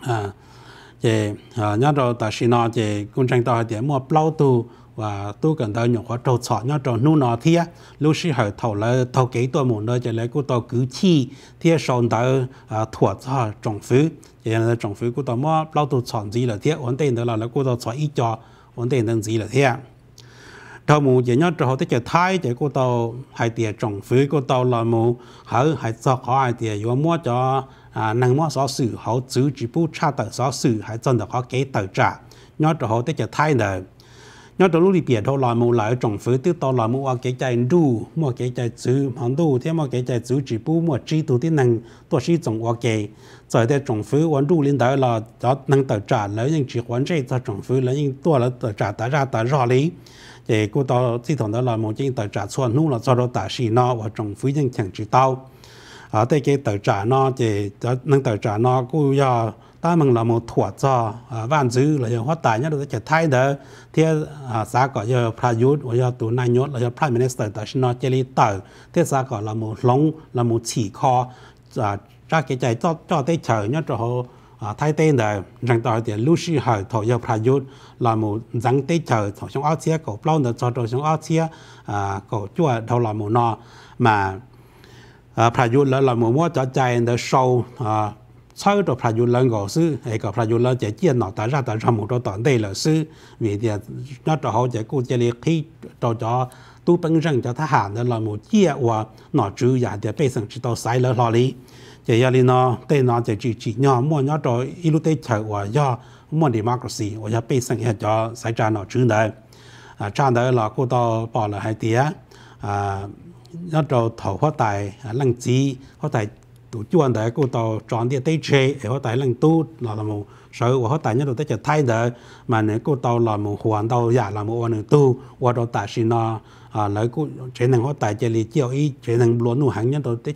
à thì nhớ rồi ta xin nó thì cũng tranh tao thì mua bao tu và tu cần tao nhổ khóa trâu sọ nhớ rồi nu nó thia lúc xí hỏi thầu là thầu kỹ tôi muốn đó thì lấy của tôi cứ chi thia đó à thua cho trồng phứ thì là trồng phứ của tôi mua bao tu chọn gì là thia ổn định đó là lấy của tôi chọn ít cho ổn định đơn gì là thia thầu mù chỉ nhớ rồi tới chợ thái chỉ của tôi hai tiền trồng phứ của tôi là mù hở hai sọ khó hai tiền vừa mua cho à năng mua số sự họ giữ chỉ bu cha tờ số sự hay chân được họ kế tờ trả nhớ cho họ tới cho thay nợ nhớ cho lúc đi biển thôi lại mua lại trồng phứ tiếp to lại mua cái chạy đu mua cái chạy chữ hàng đu thế mua cái chạy chữ chỉ bu mua chỉ tu thế năng tôi chỉ trồng hoa kế rồi thì trồng phứ quan đu lên tới là đó năng tờ trả lấy những chỉ hoàn chế cho trồng phứ lấy những tôi là tờ trả tờ ra tờ rõ lý để cô to 系 thống đó là một những tờ trả xuân nu là cho đó tờ xì nó và trồng phứ những chẳng chỉ tao ở ờ, đây cái tờ trả nó thì nâng tờ trả nó cũng do ta mình là một thuở cho ờ, vạn dữ là do hóa tài nhất là trở thay đó thì xã có do prayut và do tù nay nhốt là do minister tại nó chơi lý tờ thì xã có là một lông là một chỉ kho ờ, ra cái chạy cho cho tới nhất cho họ tên là rằng tờ thì lưu sư hở thổ do prayut là một rằng tới chờ trong áo chia cổ plon là cho trong áo chia cổ chùa đầu là một nọ mà พระยุทธ์แล้วเราหมู่มั่วจอใจเดเศร้า sau đó phải dùng lần gỗ sư, hay có phải dùng lần chế chiến nó ta ra ta ra một đó toàn đây là sư, vì thế nó cho họ chế cụ chế lý khi cho cho tu bưng rừng cho ta hạ nó là một chia và nó chú giả để bây giờ chỉ tao sai lỡ lo lý, chế giờ lý nó tên chỉ chỉ nhỏ mua nhỏ ít lúc tết chờ và do democracy và cho bây giờ hiện cho sai ra nó chú đấy, à cha đấy là cô tao là hai tiếng à 要做頭髮大啊，能治髮大都主要係嗰度裝啲低車，髮大能都嗱啦冇所以我大呢度得就睇到，mà này cô tàu là một hoàn tàu giả là một hoàn tu và đầu tại xin nó à lấy cô chế năng họ tại chế lý ý chế năng luôn nụ hàng nhân đầu tới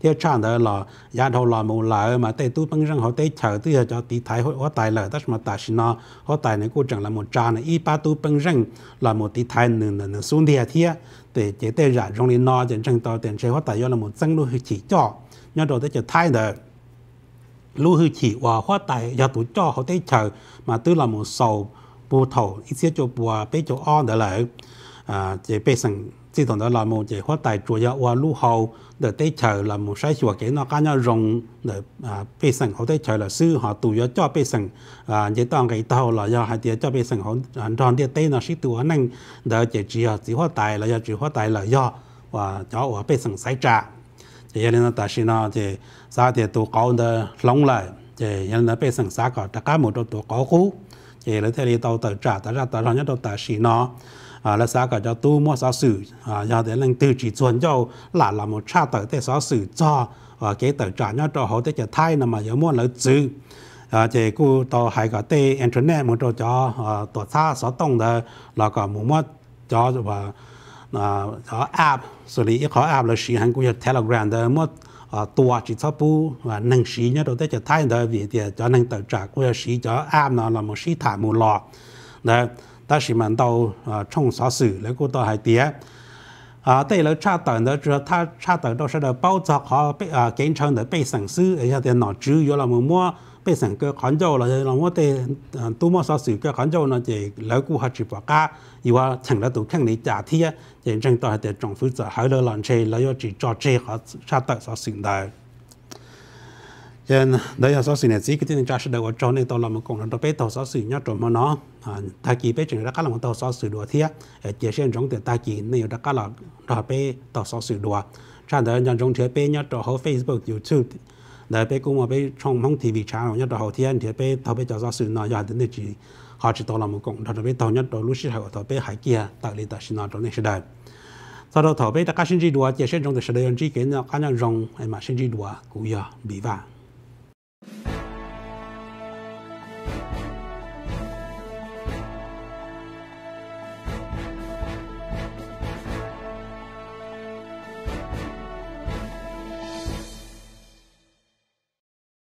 theo chán đó là giả đầu là một lợi mà tây tu bằng răng họ tây chờ tới cho tí thái họ tại lợi tất mà tại xin nó họ tại này cô chẳng là một trà này ý ba tu bằng răng là một tí thái nửa nửa xuống địa thiệt 对这对人容易拿点正道点这话大约那么正路去起教，要到这就太的。路去起话花大要读教好得求，嘛都那么受不头，一些就不啊被就安得了，啊，这被生。系统的栏目计划在主要话路后的对头栏目筛选给那干要用的啊背身好对头了是哈主要叫背身啊也当给到了要还得叫背身好安装的对那是ตัว能的就只要计划带了要计划带了要ว่าจะว่าไปสังสายจ่าจะยันนะแต่ชินะจะสาธิตตัวเขาเดลงเลยจะยันนะไปสังสาก็ตะก้าหมดตัวเขาคู่จะเลยเทลีตัวตัวจ่าแต่ละแต่ละเนี่ยตัวแต่ชินะ à là sao cả cho tu mua sao sử à do thế từ chỉ chuẩn cho là là một cha tử thế sao sử cho và cái trả nhau cho họ thế cho thay là mà giờ mua lợi chữ thì cô tàu hay cả tê internet một trò cho tổ xa sáu tông đó là cả muốn mua cho và app xử lý có app là sử hành của telegram đó mua tua chỉ cho và nâng sĩ nhớ đầu tiên cho thay đời vì thì cho nâng tự trả của sĩ cho am nó là một sĩ thả một lọ đó 但是蛮到啊冲啥事，那个都还跌。啊，对了，差等的主要他差等都是的包扎和被啊经常的被损失，而且的脑子有了么么被损个砍掉了，那我的嗯多么少数个砍掉呢，就老古还是不加，以话成了都肯定假体啊，真正都系的政府就喺度乱车，你要只做车和差等所算的。nên đấy là sự này chỉ cái tiền trả sự đầu cho nên tôi làm một công nó bé tàu số sự nhất trong mà nó à, ta chỉ bé chừng đã các là một tàu sáu sự đùa thiệt chỉ xem trong tiền ta chỉ nếu đã các là đó bé tàu số sự đùa chẳng đó nhân trong thế bé nhất trong họ Facebook YouTube đấy bé cũng mà bé trong mong TV channel nhất trong họ thiên thế bé tàu bé cho sáu sự nó giờ đến chỉ họ chỉ tôi làm một công đó bé tàu nhất trong lúc sinh hoạt tàu bé hải kia tại lý tại sinh hoạt trong này sẽ đạt sau đó tàu bé đã cá sinh chi đùa chỉ xem trong thời sự đời chỉ cái các cá nhân rong mà sinh chi đùa cũng giờ bị vàng you